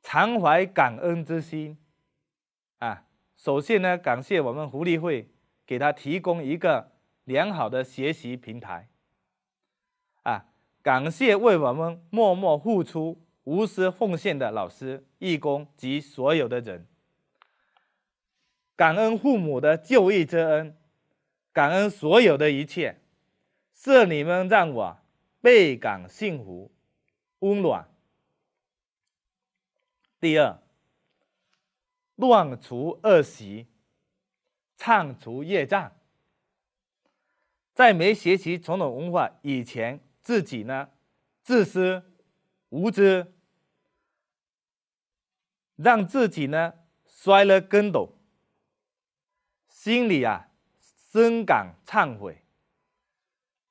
常怀感恩之心啊。首先呢，感谢我们福利会。”给他提供一个良好的学习平台，啊，感谢为我们默默付出、无私奉献的老师、义工及所有的人，感恩父母的救育之恩，感恩所有的一切，是你们让我倍感幸福、温暖。第二，断除恶习。忏除业障，在没学习传统文化以前，自己呢自私无知，让自己呢摔了跟斗，心里啊深感忏悔。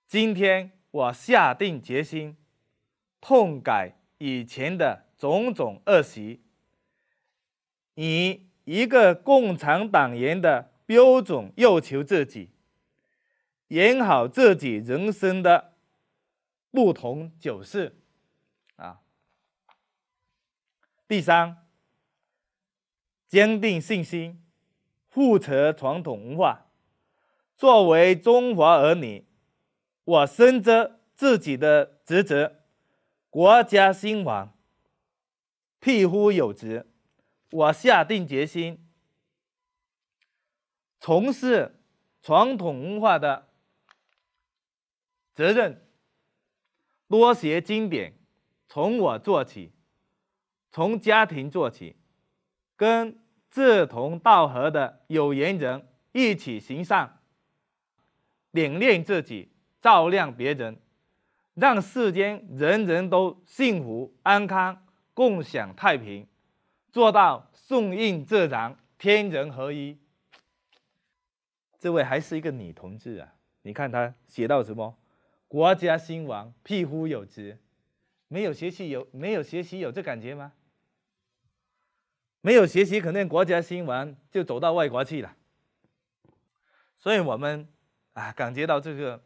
今天我下定决心，痛改以前的种种恶习，以一个共产党员的。标准要求自己，演好自己人生的不同角色，啊！第三，坚定信心，负责传统文化。作为中华儿女，我深知自己的职责。国家兴亡，匹夫有责。我下定决心。从事传统文化的责任，多学经典，从我做起，从家庭做起，跟志同道合的有缘人一起行善，点炼自己，照亮别人，让世间人人都幸福安康，共享太平，做到顺应自然，天人合一。这位还是一个女同志啊！你看她写到什么“国家兴亡，匹夫有责”，没有学习有没有学习有这感觉吗？没有学习，肯定国家兴亡就走到外国去了。所以，我们啊，感觉到这个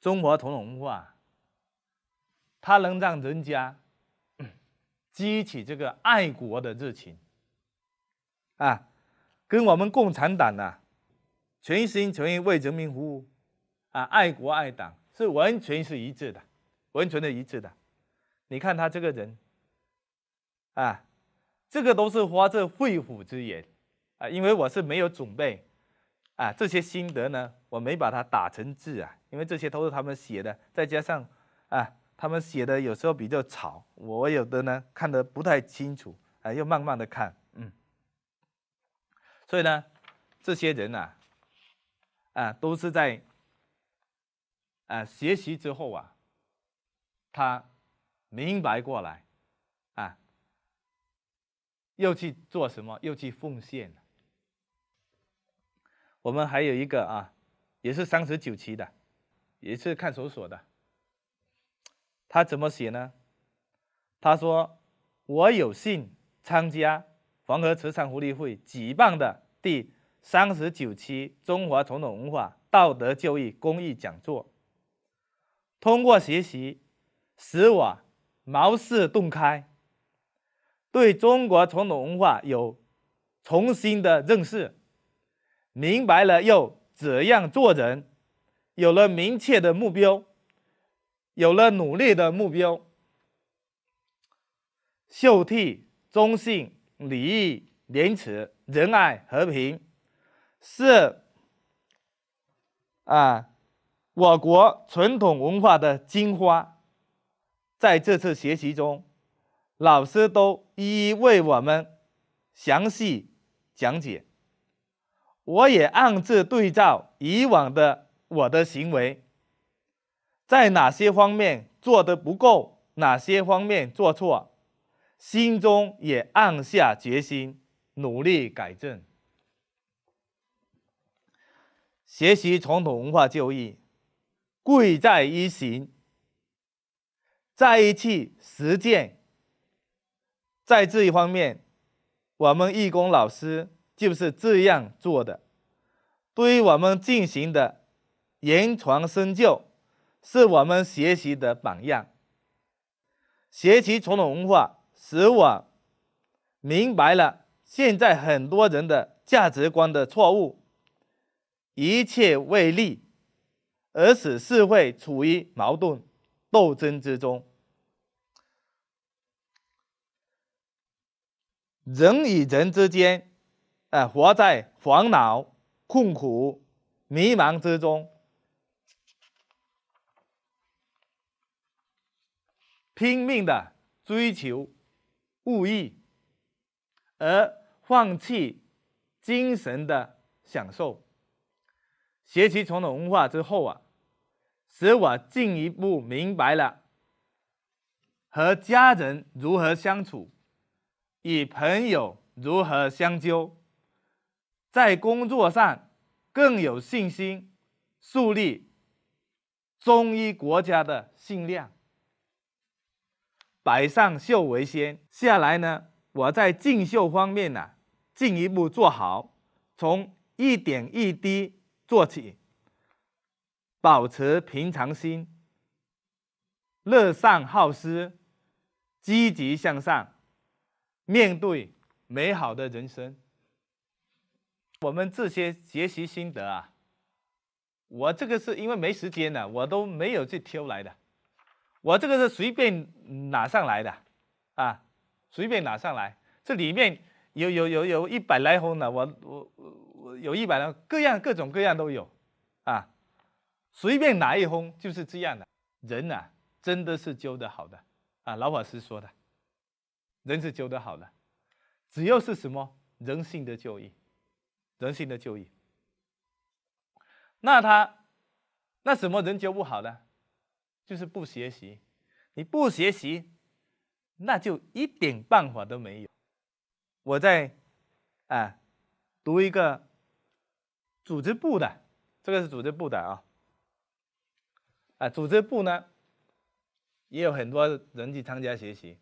中国传统文化，它能让人家激起这个爱国的热情啊，跟我们共产党啊。全心全意为人民服务，啊，爱国爱党是完全是一致的，完全的一致的。你看他这个人，啊，这个都是发自肺腑之言啊，因为我是没有准备啊，这些心得呢，我没把它打成字啊，因为这些都是他们写的，再加上啊，他们写的有时候比较草，我有的呢看得不太清楚啊，要慢慢的看，嗯。所以呢，这些人啊。啊，都是在，啊，学习之后啊，他明白过来，啊，又去做什么？又去奉献。我们还有一个啊，也是三十九期的，也是看守所的。他怎么写呢？他说：“我有幸参加黄河慈善福利会举办的第……”三十九期中华传统文化道德教育公益讲座，通过学习，使我茅塞顿开，对中国传统文化有重新的认识，明白了要怎样做人，有了明确的目标，有了努力的目标。孝悌忠信礼义廉耻仁爱和平。是，啊，我国传统文化的精华，在这次学习中，老师都一一为我们详细讲解。我也暗自对照以往的我的行为，在哪些方面做的不够，哪些方面做错，心中也暗下决心，努力改正。学习传统文化教育，贵在一行，在一次实践。在这一方面，我们义工老师就是这样做的，对于我们进行的言传身教，是我们学习的榜样。学习传统文化，使我明白了现在很多人的价值观的错误。一切为利，而使社会处于矛盾斗争之中。人与人之间，呃，活在烦恼、痛苦、迷茫之中，拼命的追求物欲，而放弃精神的享受。学习传统文化之后啊，使我进一步明白了和家人如何相处，与朋友如何相交，在工作上更有信心，树立忠于国家的信念。百善孝为先，下来呢，我在进秀方面呢，进一步做好，从一点一滴。做起，保持平常心，乐善好施，积极向上，面对美好的人生。我们这些学习心得啊，我这个是因为没时间的，我都没有去挑来的，我这个是随便拿上来的，啊，随便拿上来，这里面有有有有一百来封呢，我我。有一百人，各样各种各样都有，啊，随便拿一轰就是这样的。人呐，真的是教的好的，啊，老法师说的，人是教的好的，只要是什么人性的教育，人性的教育。那他，那什么人教不好的，就是不学习，你不学习，那就一点办法都没有。我在，啊，读一个。组织部的，这个是组织部的啊，啊，组织部呢也有很多人去参加学习，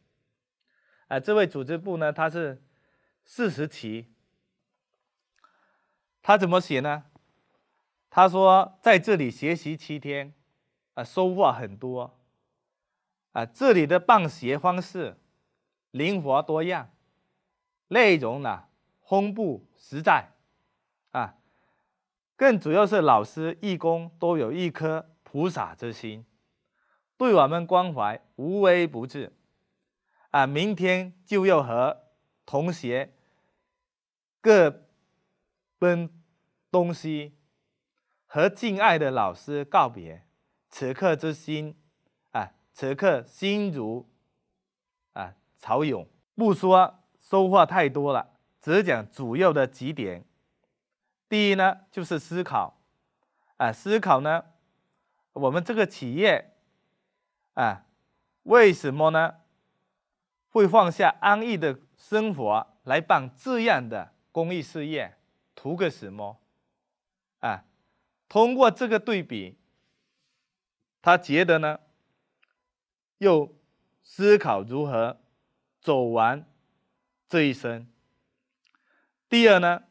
啊，这位组织部呢他是四十期，他怎么写呢？他说在这里学习七天，啊，收获很多，啊，这里的办学方式灵活多样，内容呢丰富实在，啊。更主要是老师、义工都有一颗菩萨之心，对我们关怀无微不至。啊，明天就要和同学各奔东西，和敬爱的老师告别。此刻之心，啊，此刻心如啊潮涌。不说收获太多了，只讲主要的几点。第一呢，就是思考，啊，思考呢，我们这个企业，啊，为什么呢，会放下安逸的生活来办这样的公益事业，图个什么？啊，通过这个对比，他觉得呢，又思考如何走完这一生。第二呢？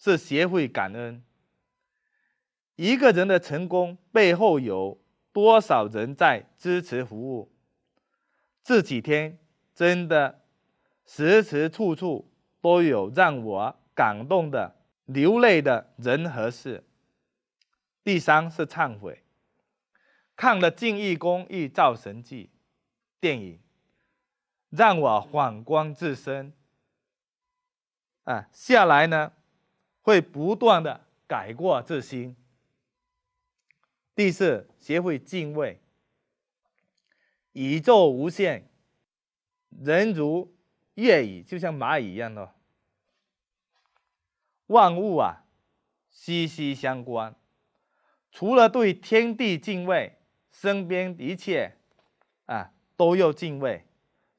是学会感恩。一个人的成功背后有多少人在支持服务？这几天真的时时处处都有让我感动的、流泪的人和事。第三是忏悔，看了《敬义公益造神记》电影，让我反观自身。啊，下来呢？会不断的改过自新。第四，学会敬畏。宇宙无限，人如月蚁，就像蚂蚁一样的万物啊，息息相关。除了对天地敬畏，身边一切啊都要敬畏。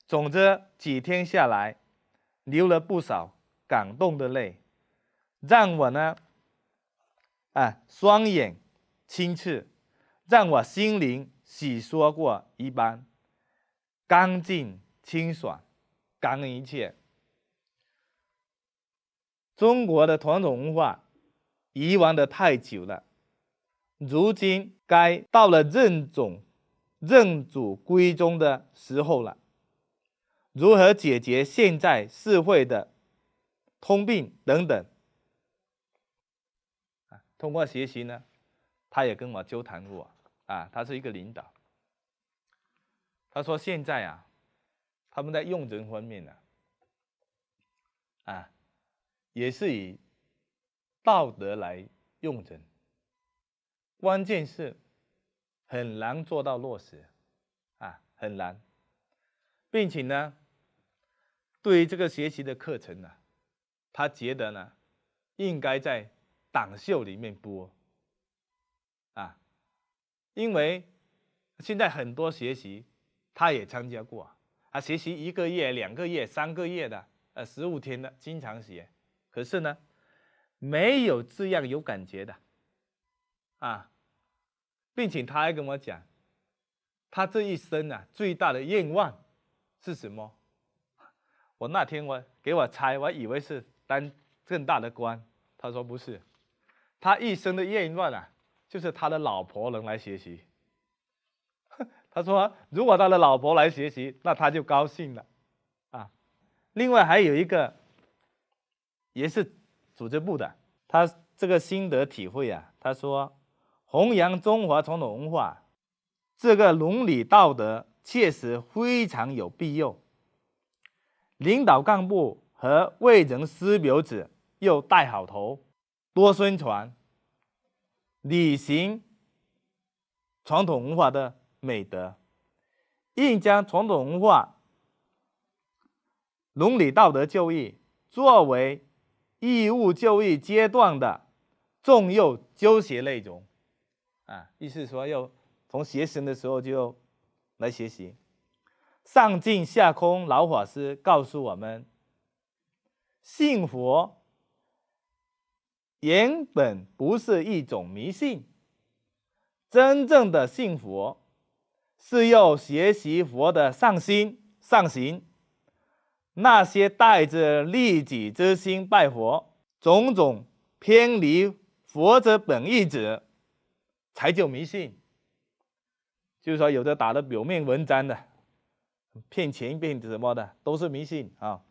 总之，几天下来，流了不少感动的泪。让我呢，啊，双眼清澈，让我心灵洗刷过一般，干净清爽，感恩一切。中国的传统文化遗忘的太久了，如今该到了认种、认祖归宗的时候了。如何解决现在社会的通病等等？通过学习呢，他也跟我交谈过啊，他是一个领导。他说现在啊，他们在用人方面呢，啊，也是以道德来用人，关键是很难做到落实啊，很难，并且呢，对于这个学习的课程呢，他觉得呢，应该在。党袖里面播，啊，因为现在很多学习，他也参加过啊，学习一个月、两个月、三个月的，呃，十五天的，经常学。可是呢，没有这样有感觉的，啊，并且他还跟我讲，他这一生啊最大的愿望是什么？我那天我给我猜，我以为是当更大的官，他说不是。他一生的愿望啊，就是他的老婆能来学习。他说，如果他的老婆来学习，那他就高兴了。啊，另外还有一个，也是组织部的，他这个心得体会啊，他说，弘扬中华传统文化，这个伦理道德确实非常有必要。领导干部和为人师表者又带好头。多宣传、履行传统文化的美德，应将传统文化伦理道德教育作为义务教育阶段的重要教学内容。啊，意思说要从学生的时候就来学习。上进下空老法师告诉我们：幸福。原本不是一种迷信，真正的信佛是要学习佛的上心上行。那些带着利己之心拜佛、种种偏离佛者本意者，才叫迷信，就是说有的打了表面文章的，骗钱骗什么的，都是迷信啊！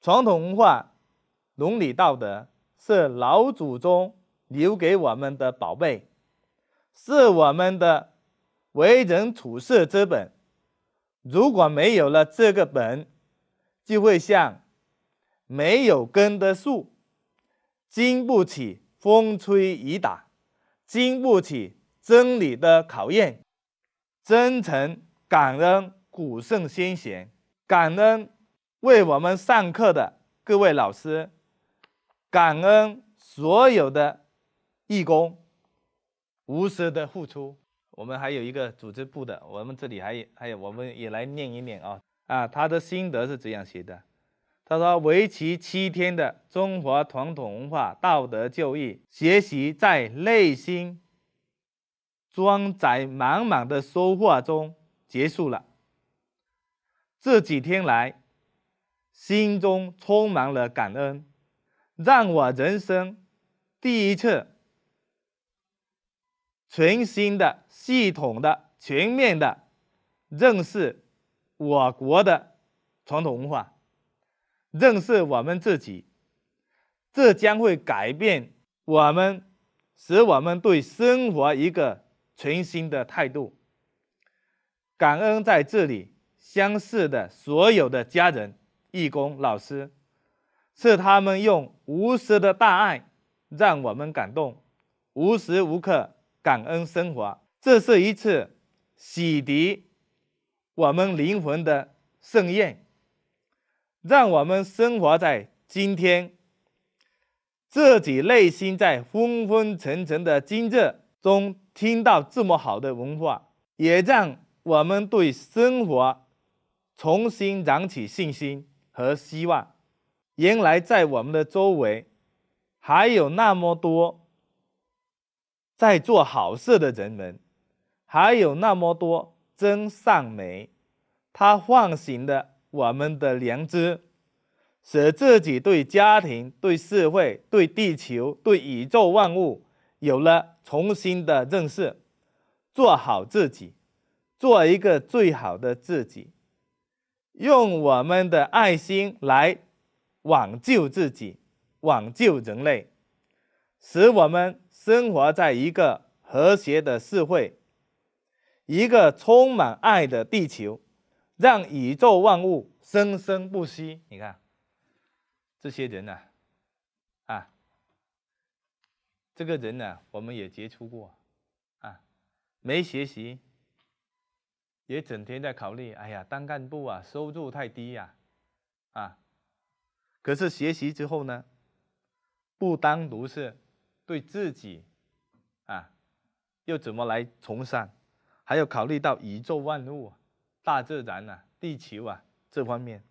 传统文化。伦理道德是老祖宗留给我们的宝贝，是我们的为人处事之本。如果没有了这个本，就会像没有根的树，经不起风吹雨打，经不起真理的考验。真诚感恩古圣先贤，感恩为我们上课的各位老师。感恩所有的义工无私的付出。我们还有一个组织部的，我们这里还有还有，我们也来念一念啊啊，他的心得是怎样写的？他说：“为期七天的中华传统文化道德教育学习，在内心装载满满的收获中结束了。这几天来，心中充满了感恩。”让我人生第一次全新的、系统的、全面的认识我国的传统文化，认识我们自己，这将会改变我们，使我们对生活一个全新的态度。感恩在这里相识的所有的家人、义工、老师。是他们用无私的大爱，让我们感动，无时无刻感恩生活。这是一次洗涤我们灵魂的盛宴，让我们生活在今天，自己内心在昏昏沉沉的今日中听到这么好的文化，也让我们对生活重新燃起信心和希望。原来在我们的周围，还有那么多在做好事的人们，还有那么多真善美，他唤醒了我们的良知，使自己对家庭、对社会、对地球、对宇宙万物有了重新的认识。做好自己，做一个最好的自己，用我们的爱心来。挽救自己，挽救人类，使我们生活在一个和谐的社会，一个充满爱的地球，让宇宙万物生生不息。你看，这些人呢，啊，这个人呢，我们也接触过，啊，没学习，也整天在考虑，哎呀，当干部啊，收入太低呀，啊。可是学习之后呢，不单独是对自己，啊，又怎么来崇善？还要考虑到宇宙万物、大自然啊、地球啊这方面。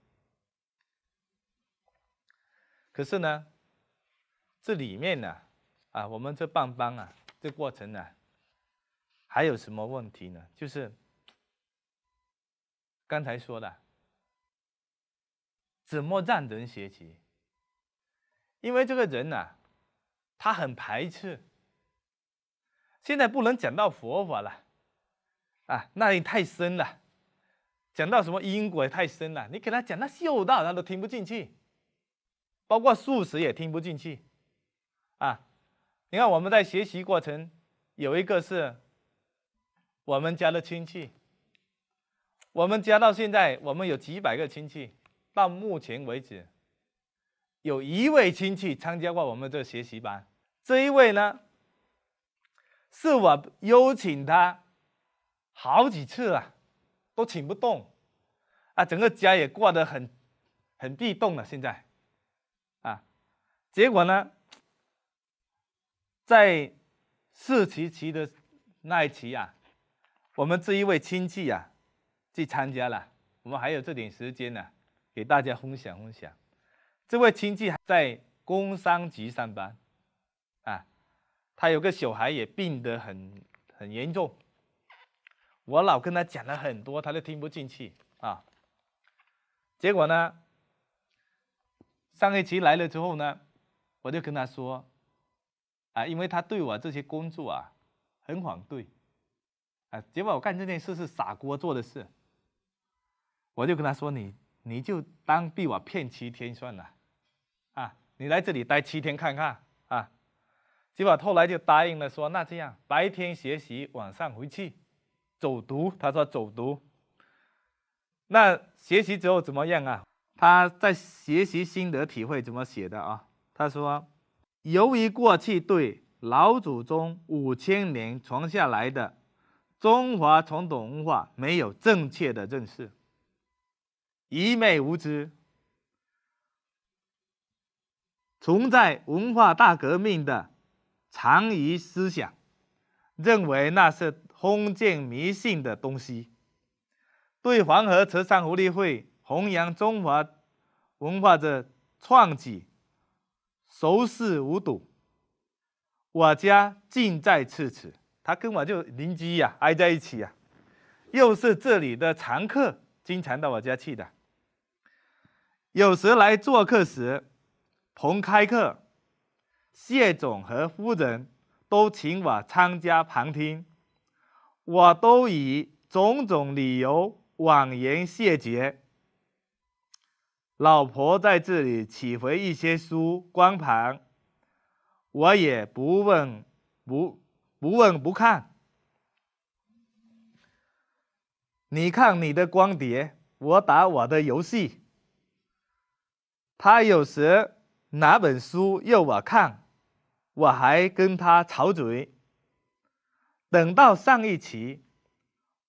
可是呢，这里面呢，啊，我们这半班啊，这过程呢，还有什么问题呢？就是刚才说的。怎么让人学习？因为这个人呢，他很排斥。现在不能讲到佛法了，啊，那里太深了。讲到什么因果也太深了，你给他讲到修道，他都听不进去，包括素食也听不进去。啊，你看我们在学习过程，有一个是我们家的亲戚，我们家到现在我们有几百个亲戚。到目前为止，有一位亲戚参加过我们这学习班。这一位呢，是我邀请他好几次了，都请不动。啊，整个家也过得很很地动了。现在，啊，结果呢，在四七七的那一期啊，我们这一位亲戚啊，去参加了。我们还有这点时间呢。给大家分享分享，这位亲戚在工商局上班，啊，他有个小孩也病得很很严重，我老跟他讲了很多，他都听不进去啊。结果呢，上一期来了之后呢，我就跟他说，啊，因为他对我这些工作啊很反对，啊，结果我干这件事是傻瓜做的事，我就跟他说你。你就当被我骗七天算了，啊，你来这里待七天看看啊。结果后来就答应了，说那这样，白天学习，晚上回去，走读。他说走读。那学习之后怎么样啊？他在学习心得体会怎么写的啊？他说，由于过去对老祖宗五千年传下来的中华传统文化没有正确的认识。愚昧无知，存在文化大革命的残余思想，认为那是封建迷信的东西，对黄河慈善福利会弘扬中华文化的创举熟视无睹。我家近在咫尺，他跟我就邻居呀，挨在一起呀，又是这里的常客，经常到我家去的。有时来做客时，彭开课，谢总和夫人，都请我参加旁听，我都以种种理由婉言谢绝。老婆在这里取回一些书、光盘，我也不问、不不问、不看。你看你的光碟，我打我的游戏。他有时拿本书要我看，我还跟他吵嘴。等到上一期，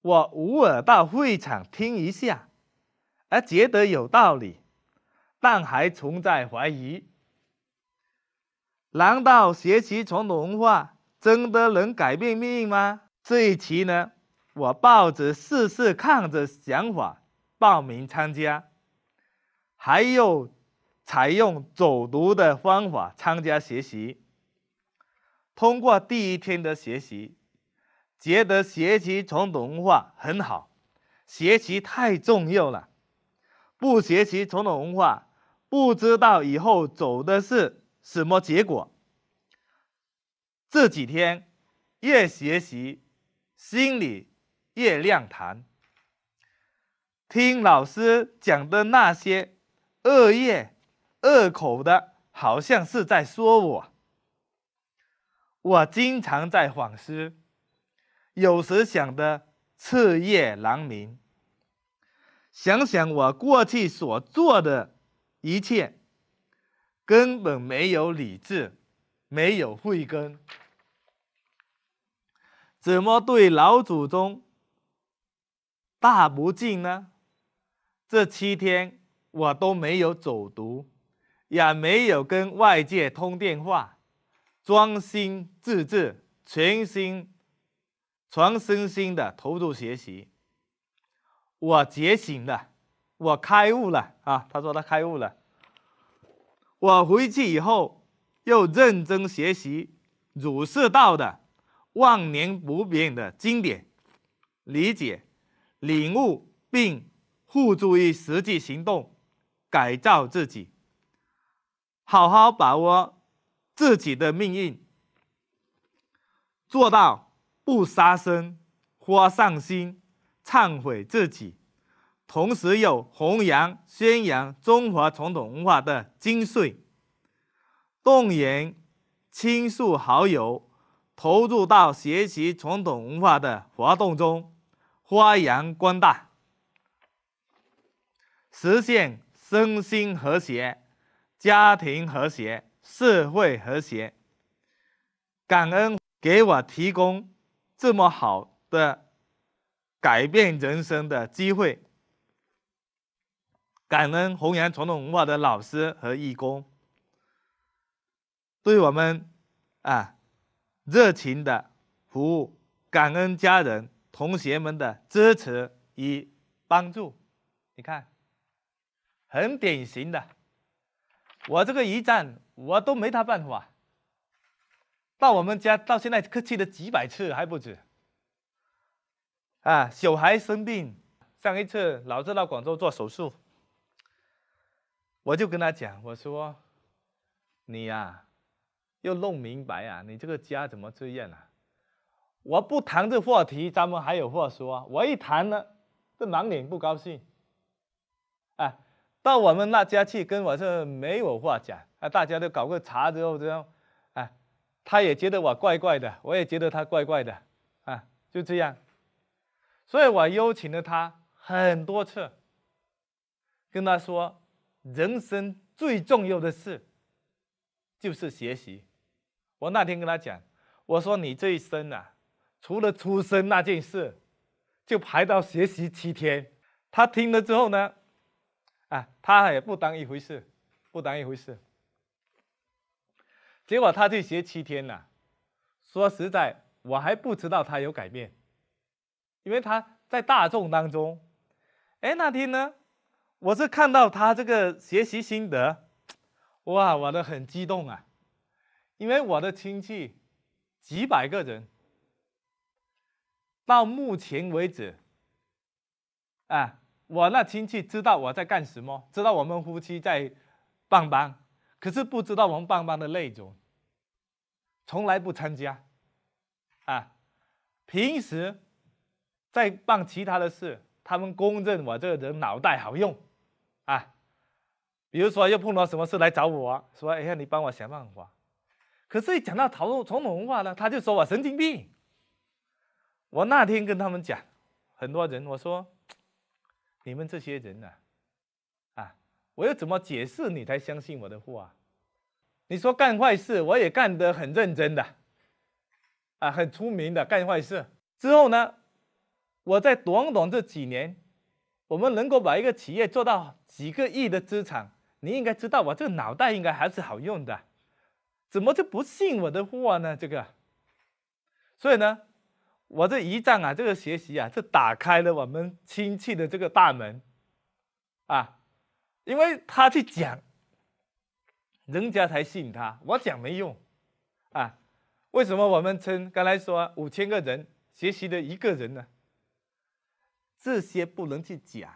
我偶尔到会场听一下，而觉得有道理，但还存在怀疑。难道学习传统文化真的能改变命运吗？这一期呢，我抱着试试看的想法报名参加，还有。采用走读的方法参加学习。通过第一天的学习，觉得学习传统文化很好，学习太重要了。不学习传统文化，不知道以后走的是什么结果。这几天越学习，心里越亮堂。听老师讲的那些恶业。恶口的，好像是在说我。我经常在反思，有时想的彻夜难眠。想想我过去所做的一切，根本没有理智，没有慧根，怎么对老祖宗大不敬呢？这七天我都没有走读。也没有跟外界通电话，专心致志、全心、全身心的投入学习。我觉醒了，我开悟了啊！他说他开悟了。我回去以后又认真学习儒释道的万年不变的经典，理解、领悟并付诸于实际行动，改造自己。好好把握自己的命运，做到不杀生、发善心、忏悔自己，同时又弘扬、宣扬中华传统文化的精髓，动员亲疏好友投入到学习传统文化的活动中，发扬光大，实现身心和谐。家庭和谐，社会和谐。感恩给我提供这么好的改变人生的机会，感恩弘扬传统文化的老师和义工，对我们啊热情的服务，感恩家人、同学们的支持与帮助。你看，很典型的。我这个一站，我都没他办法。到我们家到现在，可去了几百次还不止。啊，小孩生病，上一次老子到广州做手术，我就跟他讲，我说：“你呀，要弄明白啊，你这个家怎么这样啊？”我不谈这话题，咱们还有话说。我一谈呢，这满脸不高兴。到我们那家去，跟我是没有话讲啊！大家都搞个茶之后这样，啊，他也觉得我怪怪的，我也觉得他怪怪的啊，就这样。所以我邀请了他很多次，跟他说，人生最重要的事就是学习。我那天跟他讲，我说你这一生啊，除了出生那件事，就排到学习七天。他听了之后呢？啊，他也不当一回事，不当一回事。结果他去学七天了，说实在，我还不知道他有改变，因为他在大众当中。哎，那天呢，我是看到他这个学习心得，哇，我都很激动啊，因为我的亲戚几百个人，到目前为止，啊。我那亲戚知道我在干什么，知道我们夫妻在办班，可是不知道我们办班的内容，从来不参加。啊，平时在办其他的事，他们公认我这个人脑袋好用，啊，比如说又碰到什么事来找我说：“哎呀，你帮我想办法。”可是一讲到讨论传统文化呢，他就说我神经病。我那天跟他们讲，很多人我说。你们这些人呐，啊，我要怎么解释你才相信我的话？你说干坏事，我也干得很认真的，啊，很出名的干坏事。之后呢，我在短短这几年，我们能够把一个企业做到几个亿的资产，你应该知道我这个脑袋应该还是好用的，怎么就不信我的话呢？这个，所以呢？我这一仗啊，这个学习啊，是打开了我们亲戚的这个大门啊，因为他去讲，人家才信他，我讲没用啊。为什么我们村刚才说五千个人学习了一个人呢？这些不能去讲。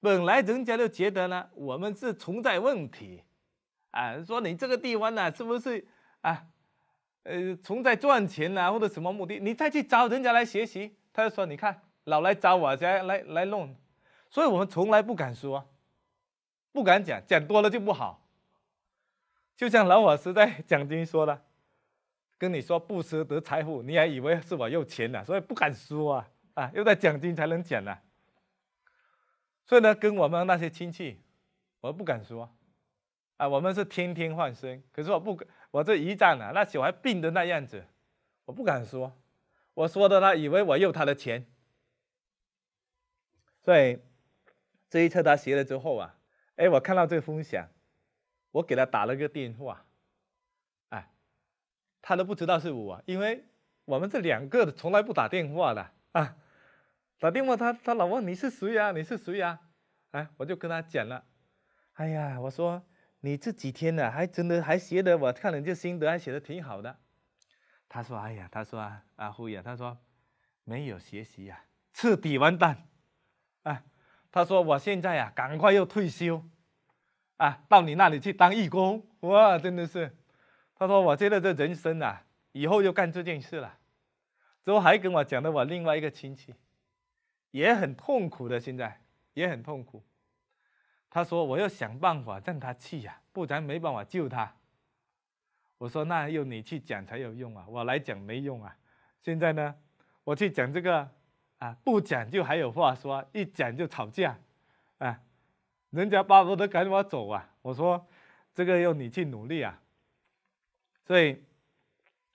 本来人家就觉得呢，我们是存在问题，啊，说你这个地方呢，是不是啊？呃，从在赚钱呐，或者什么目的，你再去找人家来学习，他就说你看老来找我家来来弄，所以我们从来不敢说，不敢讲，讲多了就不好。就像老法师在讲经说的，跟你说不吃得财富，你还以为是我有钱了，所以不敢说啊啊，又在讲经才能讲呢。所以呢，跟我们那些亲戚，我不敢说。啊，我们是天天换新，可是我不，我这一站呢，那小孩病的那样子，我不敢说，我说的他以为我用他的钱，所以这一次他学了之后啊，哎，我看到这个风险，我给他打了个电话，哎，他都不知道是我，因为我们这两个从来不打电话的啊，打电话他他老问你是谁呀，你是谁呀，哎，我就跟他讲了，哎呀，我说。你这几天呢，还真的还写的，我看人家心得还写的挺好的。他说：“哎呀，他说啊阿辉呀，他说没有学习呀，彻底完蛋啊。”他说：“我现在呀，赶快要退休啊，到你那里去当义工哇，真的是。”他说：“我觉得这人生啊，以后就干这件事了。”之后还跟我讲的我另外一个亲戚，也很痛苦的，现在也很痛苦。他说：“我要想办法让他去呀，不然没办法救他。”我说：“那要你去讲才有用啊，我来讲没用啊。”现在呢，我去讲这个啊，不讲就还有话说，一讲就吵架啊，人家巴不得赶我走啊。我说：“这个要你去努力啊。”所以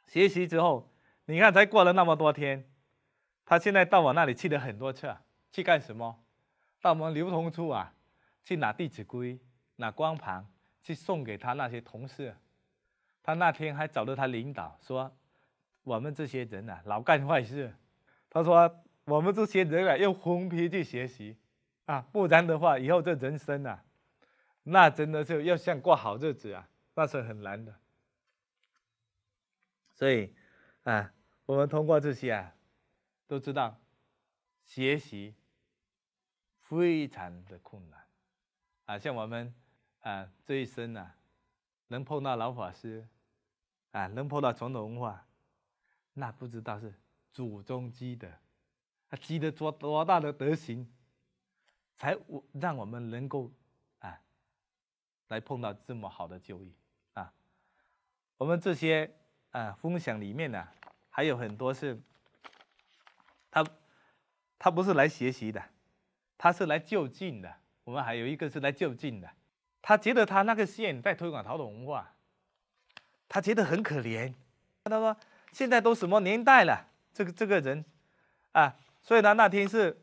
学习之后，你看才过了那么多天，他现在到我那里去了很多次，去干什么？到我们流通处啊。去拿《弟子规》、拿光盘去送给他那些同事，他那天还找到他领导说：“我们这些人啊，老干坏事。”他说：“我们这些人啊，用红皮去学习啊，不然的话，以后这人生啊，那真的是要想过好日子啊，那是很难的。”所以啊，我们通过这些啊，都知道学习非常的困难。啊，像我们，啊，这一生呢，能碰到老法师，啊，能碰到传统文化，那不知道是祖宗积的，积得多多大的德行，才让我们能够，啊，来碰到这么好的教育啊。我们这些，啊，分享里面呢，还有很多是，他，他不是来学习的，他是来就近的。我们还有一个是来就近的，他觉得他那个县在推广陶土文化，他觉得很可怜。他说：“现在都什么年代了，这个这个人啊，所以呢，那天是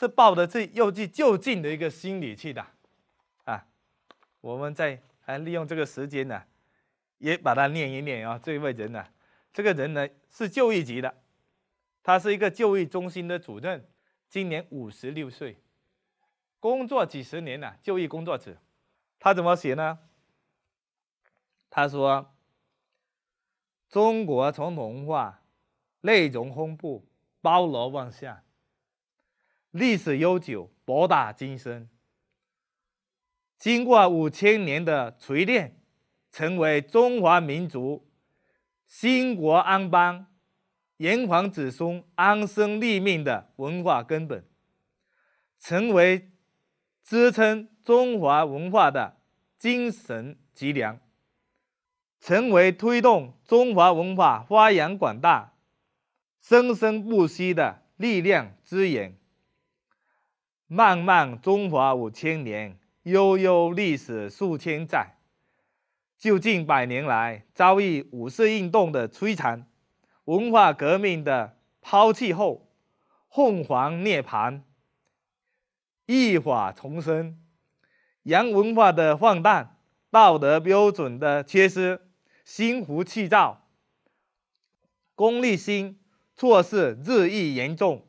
是抱着这又去就近的一个心理去的啊。我们在还利用这个时间呢，也把它念一念啊。这位人呢，这个人呢是就业局的，他是一个就业中心的主任，今年五十六岁。”工作几十年了，就业工作者，他怎么写呢？他说：“中国传统文化内容丰富，包罗万象，历史悠久，博大精深。经过五千年的锤炼，成为中华民族兴国安邦、炎黄子孙安身立命的文化根本，成为。”支撑中华文化的精神脊梁，成为推动中华文化发扬广大、生生不息的力量之源。漫漫中华五千年，悠悠历史数千载，就近百年来遭遇五四运动的摧残、文化革命的抛弃后，凤凰涅槃。异法重生，洋文化的放荡，道德标准的缺失，心浮气躁，功利心错事日益严重。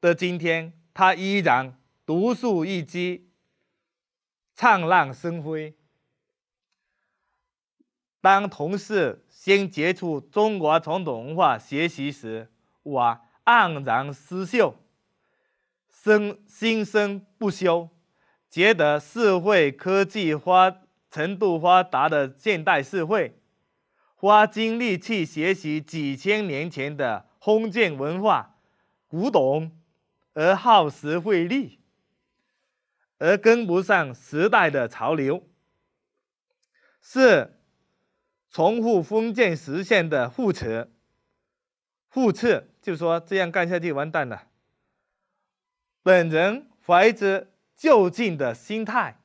的今天，他依然独树一帜，灿烂生辉。当同事先接触中国传统文化学习时，我黯然失笑。生心生不休，觉得社会科技发程度发达的现代社会，花精力去学习几千年前的封建文化、古董，而耗时费力，而跟不上时代的潮流，是重复封建实现的复辙。复辙就说这样干下去完蛋了。本人怀着就近的心态，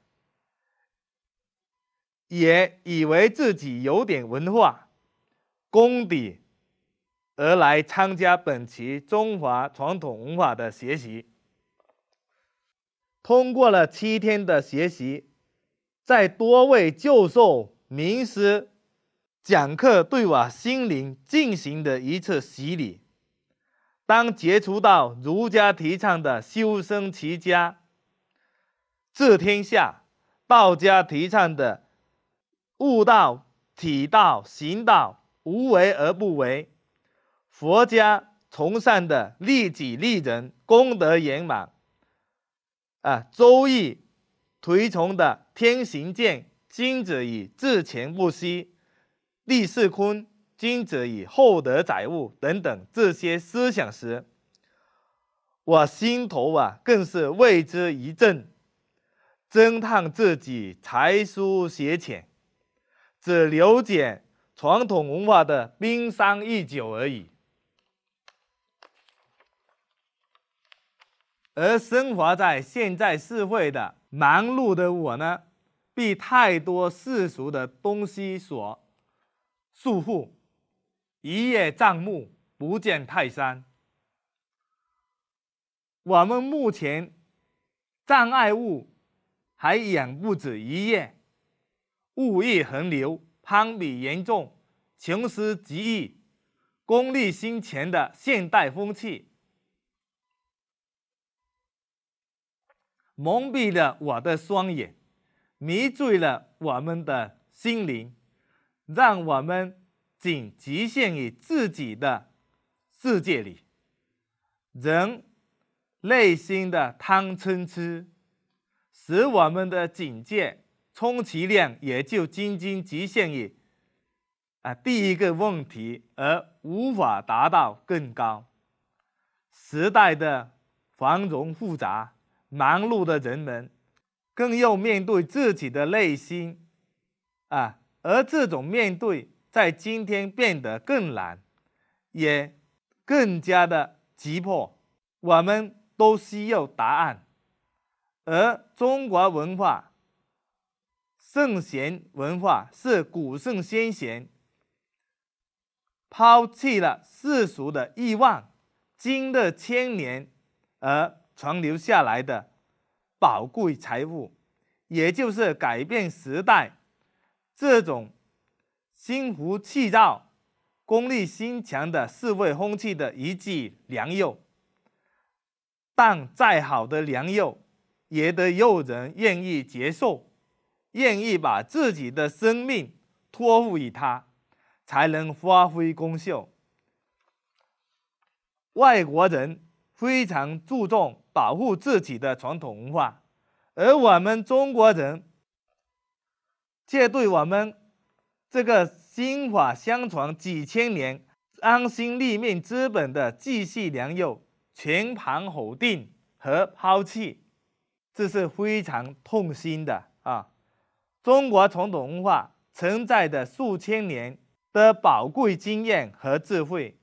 也以为自己有点文化功底，而来参加本期中华传统文化的学习。通过了七天的学习，在多位教授名师讲课，对我心灵进行的一次洗礼。当接触到儒家提倡的修身齐家治天下，道家提倡的悟道体道行道无为而不为，佛家崇尚的利己利人功德圆满，啊，《周易》推崇的天行健，君子以自强不息，地势坤。君子以厚德载物等等这些思想时，我心头啊更是为之一震，惊叹自己才疏学浅，只了解传统文化的冰山一角而已。而生活在现在社会的忙碌的我呢，被太多世俗的东西所束缚。一叶障目，不见泰山。我们目前障碍物还远不止一叶，物欲横流，攀比严重，穷思极欲，功利心强的现代风气，蒙蔽了我的双眼，迷醉了我们的心灵，让我们。仅局限于自己的世界里，人内心的贪嗔痴，使我们的警戒充其量也就仅仅局限于啊第一个问题，而无法达到更高。时代的繁荣复杂，忙碌的人们更要面对自己的内心，啊，而这种面对。在今天变得更难，也更加的急迫。我们都需要答案，而中国文化、圣贤文化是古圣先贤抛弃了世俗的欲望，经历千年而存留下来的宝贵财富，也就是改变时代这种。心浮气躁、功力心强的四位空气的一剂良药。但再好的良药，也得有人愿意接受，愿意把自己的生命托付于他，才能发挥功效。外国人非常注重保护自己的传统文化，而我们中国人却对我们。这个心法相传几千年、安心立命之本的继续良药，全盘否定和抛弃，这是非常痛心的啊！中国传统文化承载的数千年的宝贵经验和智慧，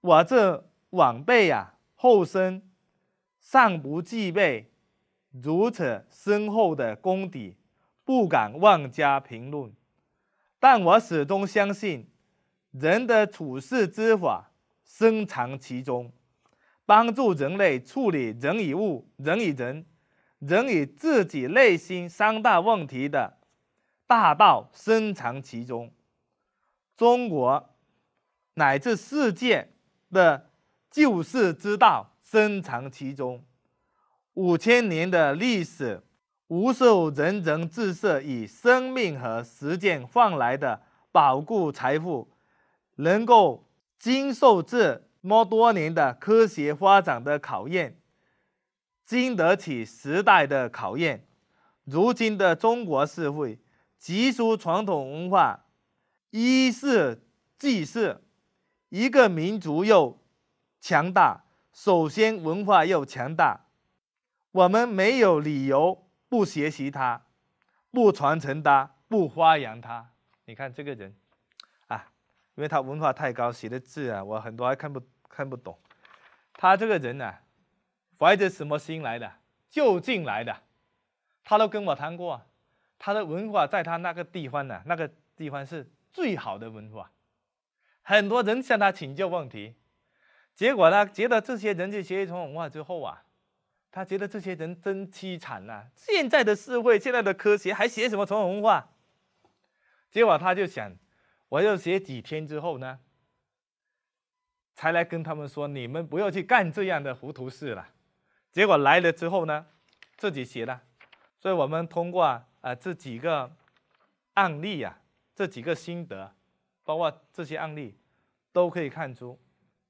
我这晚辈呀，后生尚不具备如此深厚的功底。不敢妄加评论，但我始终相信，人的处世之法深藏其中，帮助人类处理人与物、人与人、人与自己内心三大问题的大道深藏其中，中国乃至世界的救世之道深藏其中，五千年的历史。无数人人自士以生命和实践换来的宝贵财富，能够经受这么多年的科学发展的考验，经得起时代的考验。如今的中国社会，急书传统文化。一是，祭祀，一个民族要强大，首先文化要强大。我们没有理由。不学习他，不传承他，不发扬他。你看这个人，啊，因为他文化太高，写的字啊，我很多还看不看不懂。他这个人呢，怀着什么心来的？就近来的。他都跟我谈过，他的文化在他那个地方呢，那个地方是最好的文化。很多人向他请教问题，结果呢，觉得这些人去学习传统文化之后啊。他觉得这些人真凄惨呐！现在的社会，现在的科学，还学什么传统文化？结果他就想，我要学几天之后呢，才来跟他们说，你们不要去干这样的糊涂事了。结果来了之后呢，自己学了。所以，我们通过啊这几个案例呀，这几个心得，包括这些案例，都可以看出，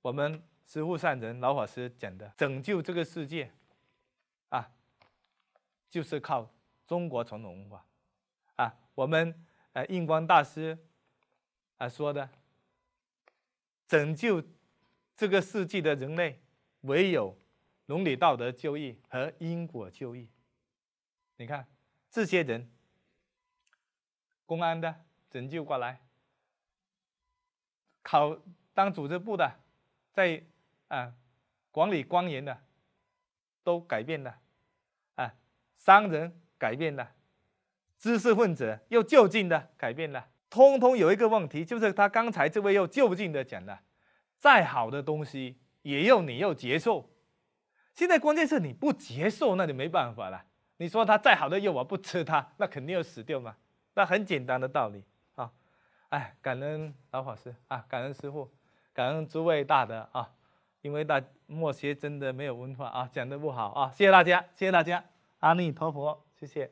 我们师傅、善人老法师讲的，拯救这个世界。就是靠中国传统文化啊！我们呃印光大师啊说的，拯救这个世纪的人类，唯有伦理道德教育和因果教育。你看这些人，公安的拯救过来，考当组织部的，在啊管理官员的，都改变了。商人改变了，知识分子又就近的改变了，通通有一个问题，就是他刚才这位又就近的讲了，再好的东西，也要你又接受。现在关键是你不接受，那就没办法了。你说他再好的药，我不吃它，那肯定要死掉嘛。那很简单的道理啊。哎，感恩老法师啊，感恩师傅，感恩诸位大德啊，因为大墨学真的没有文化啊，讲的不好啊，谢谢大家，谢谢大家。阿弥陀佛，谢谢。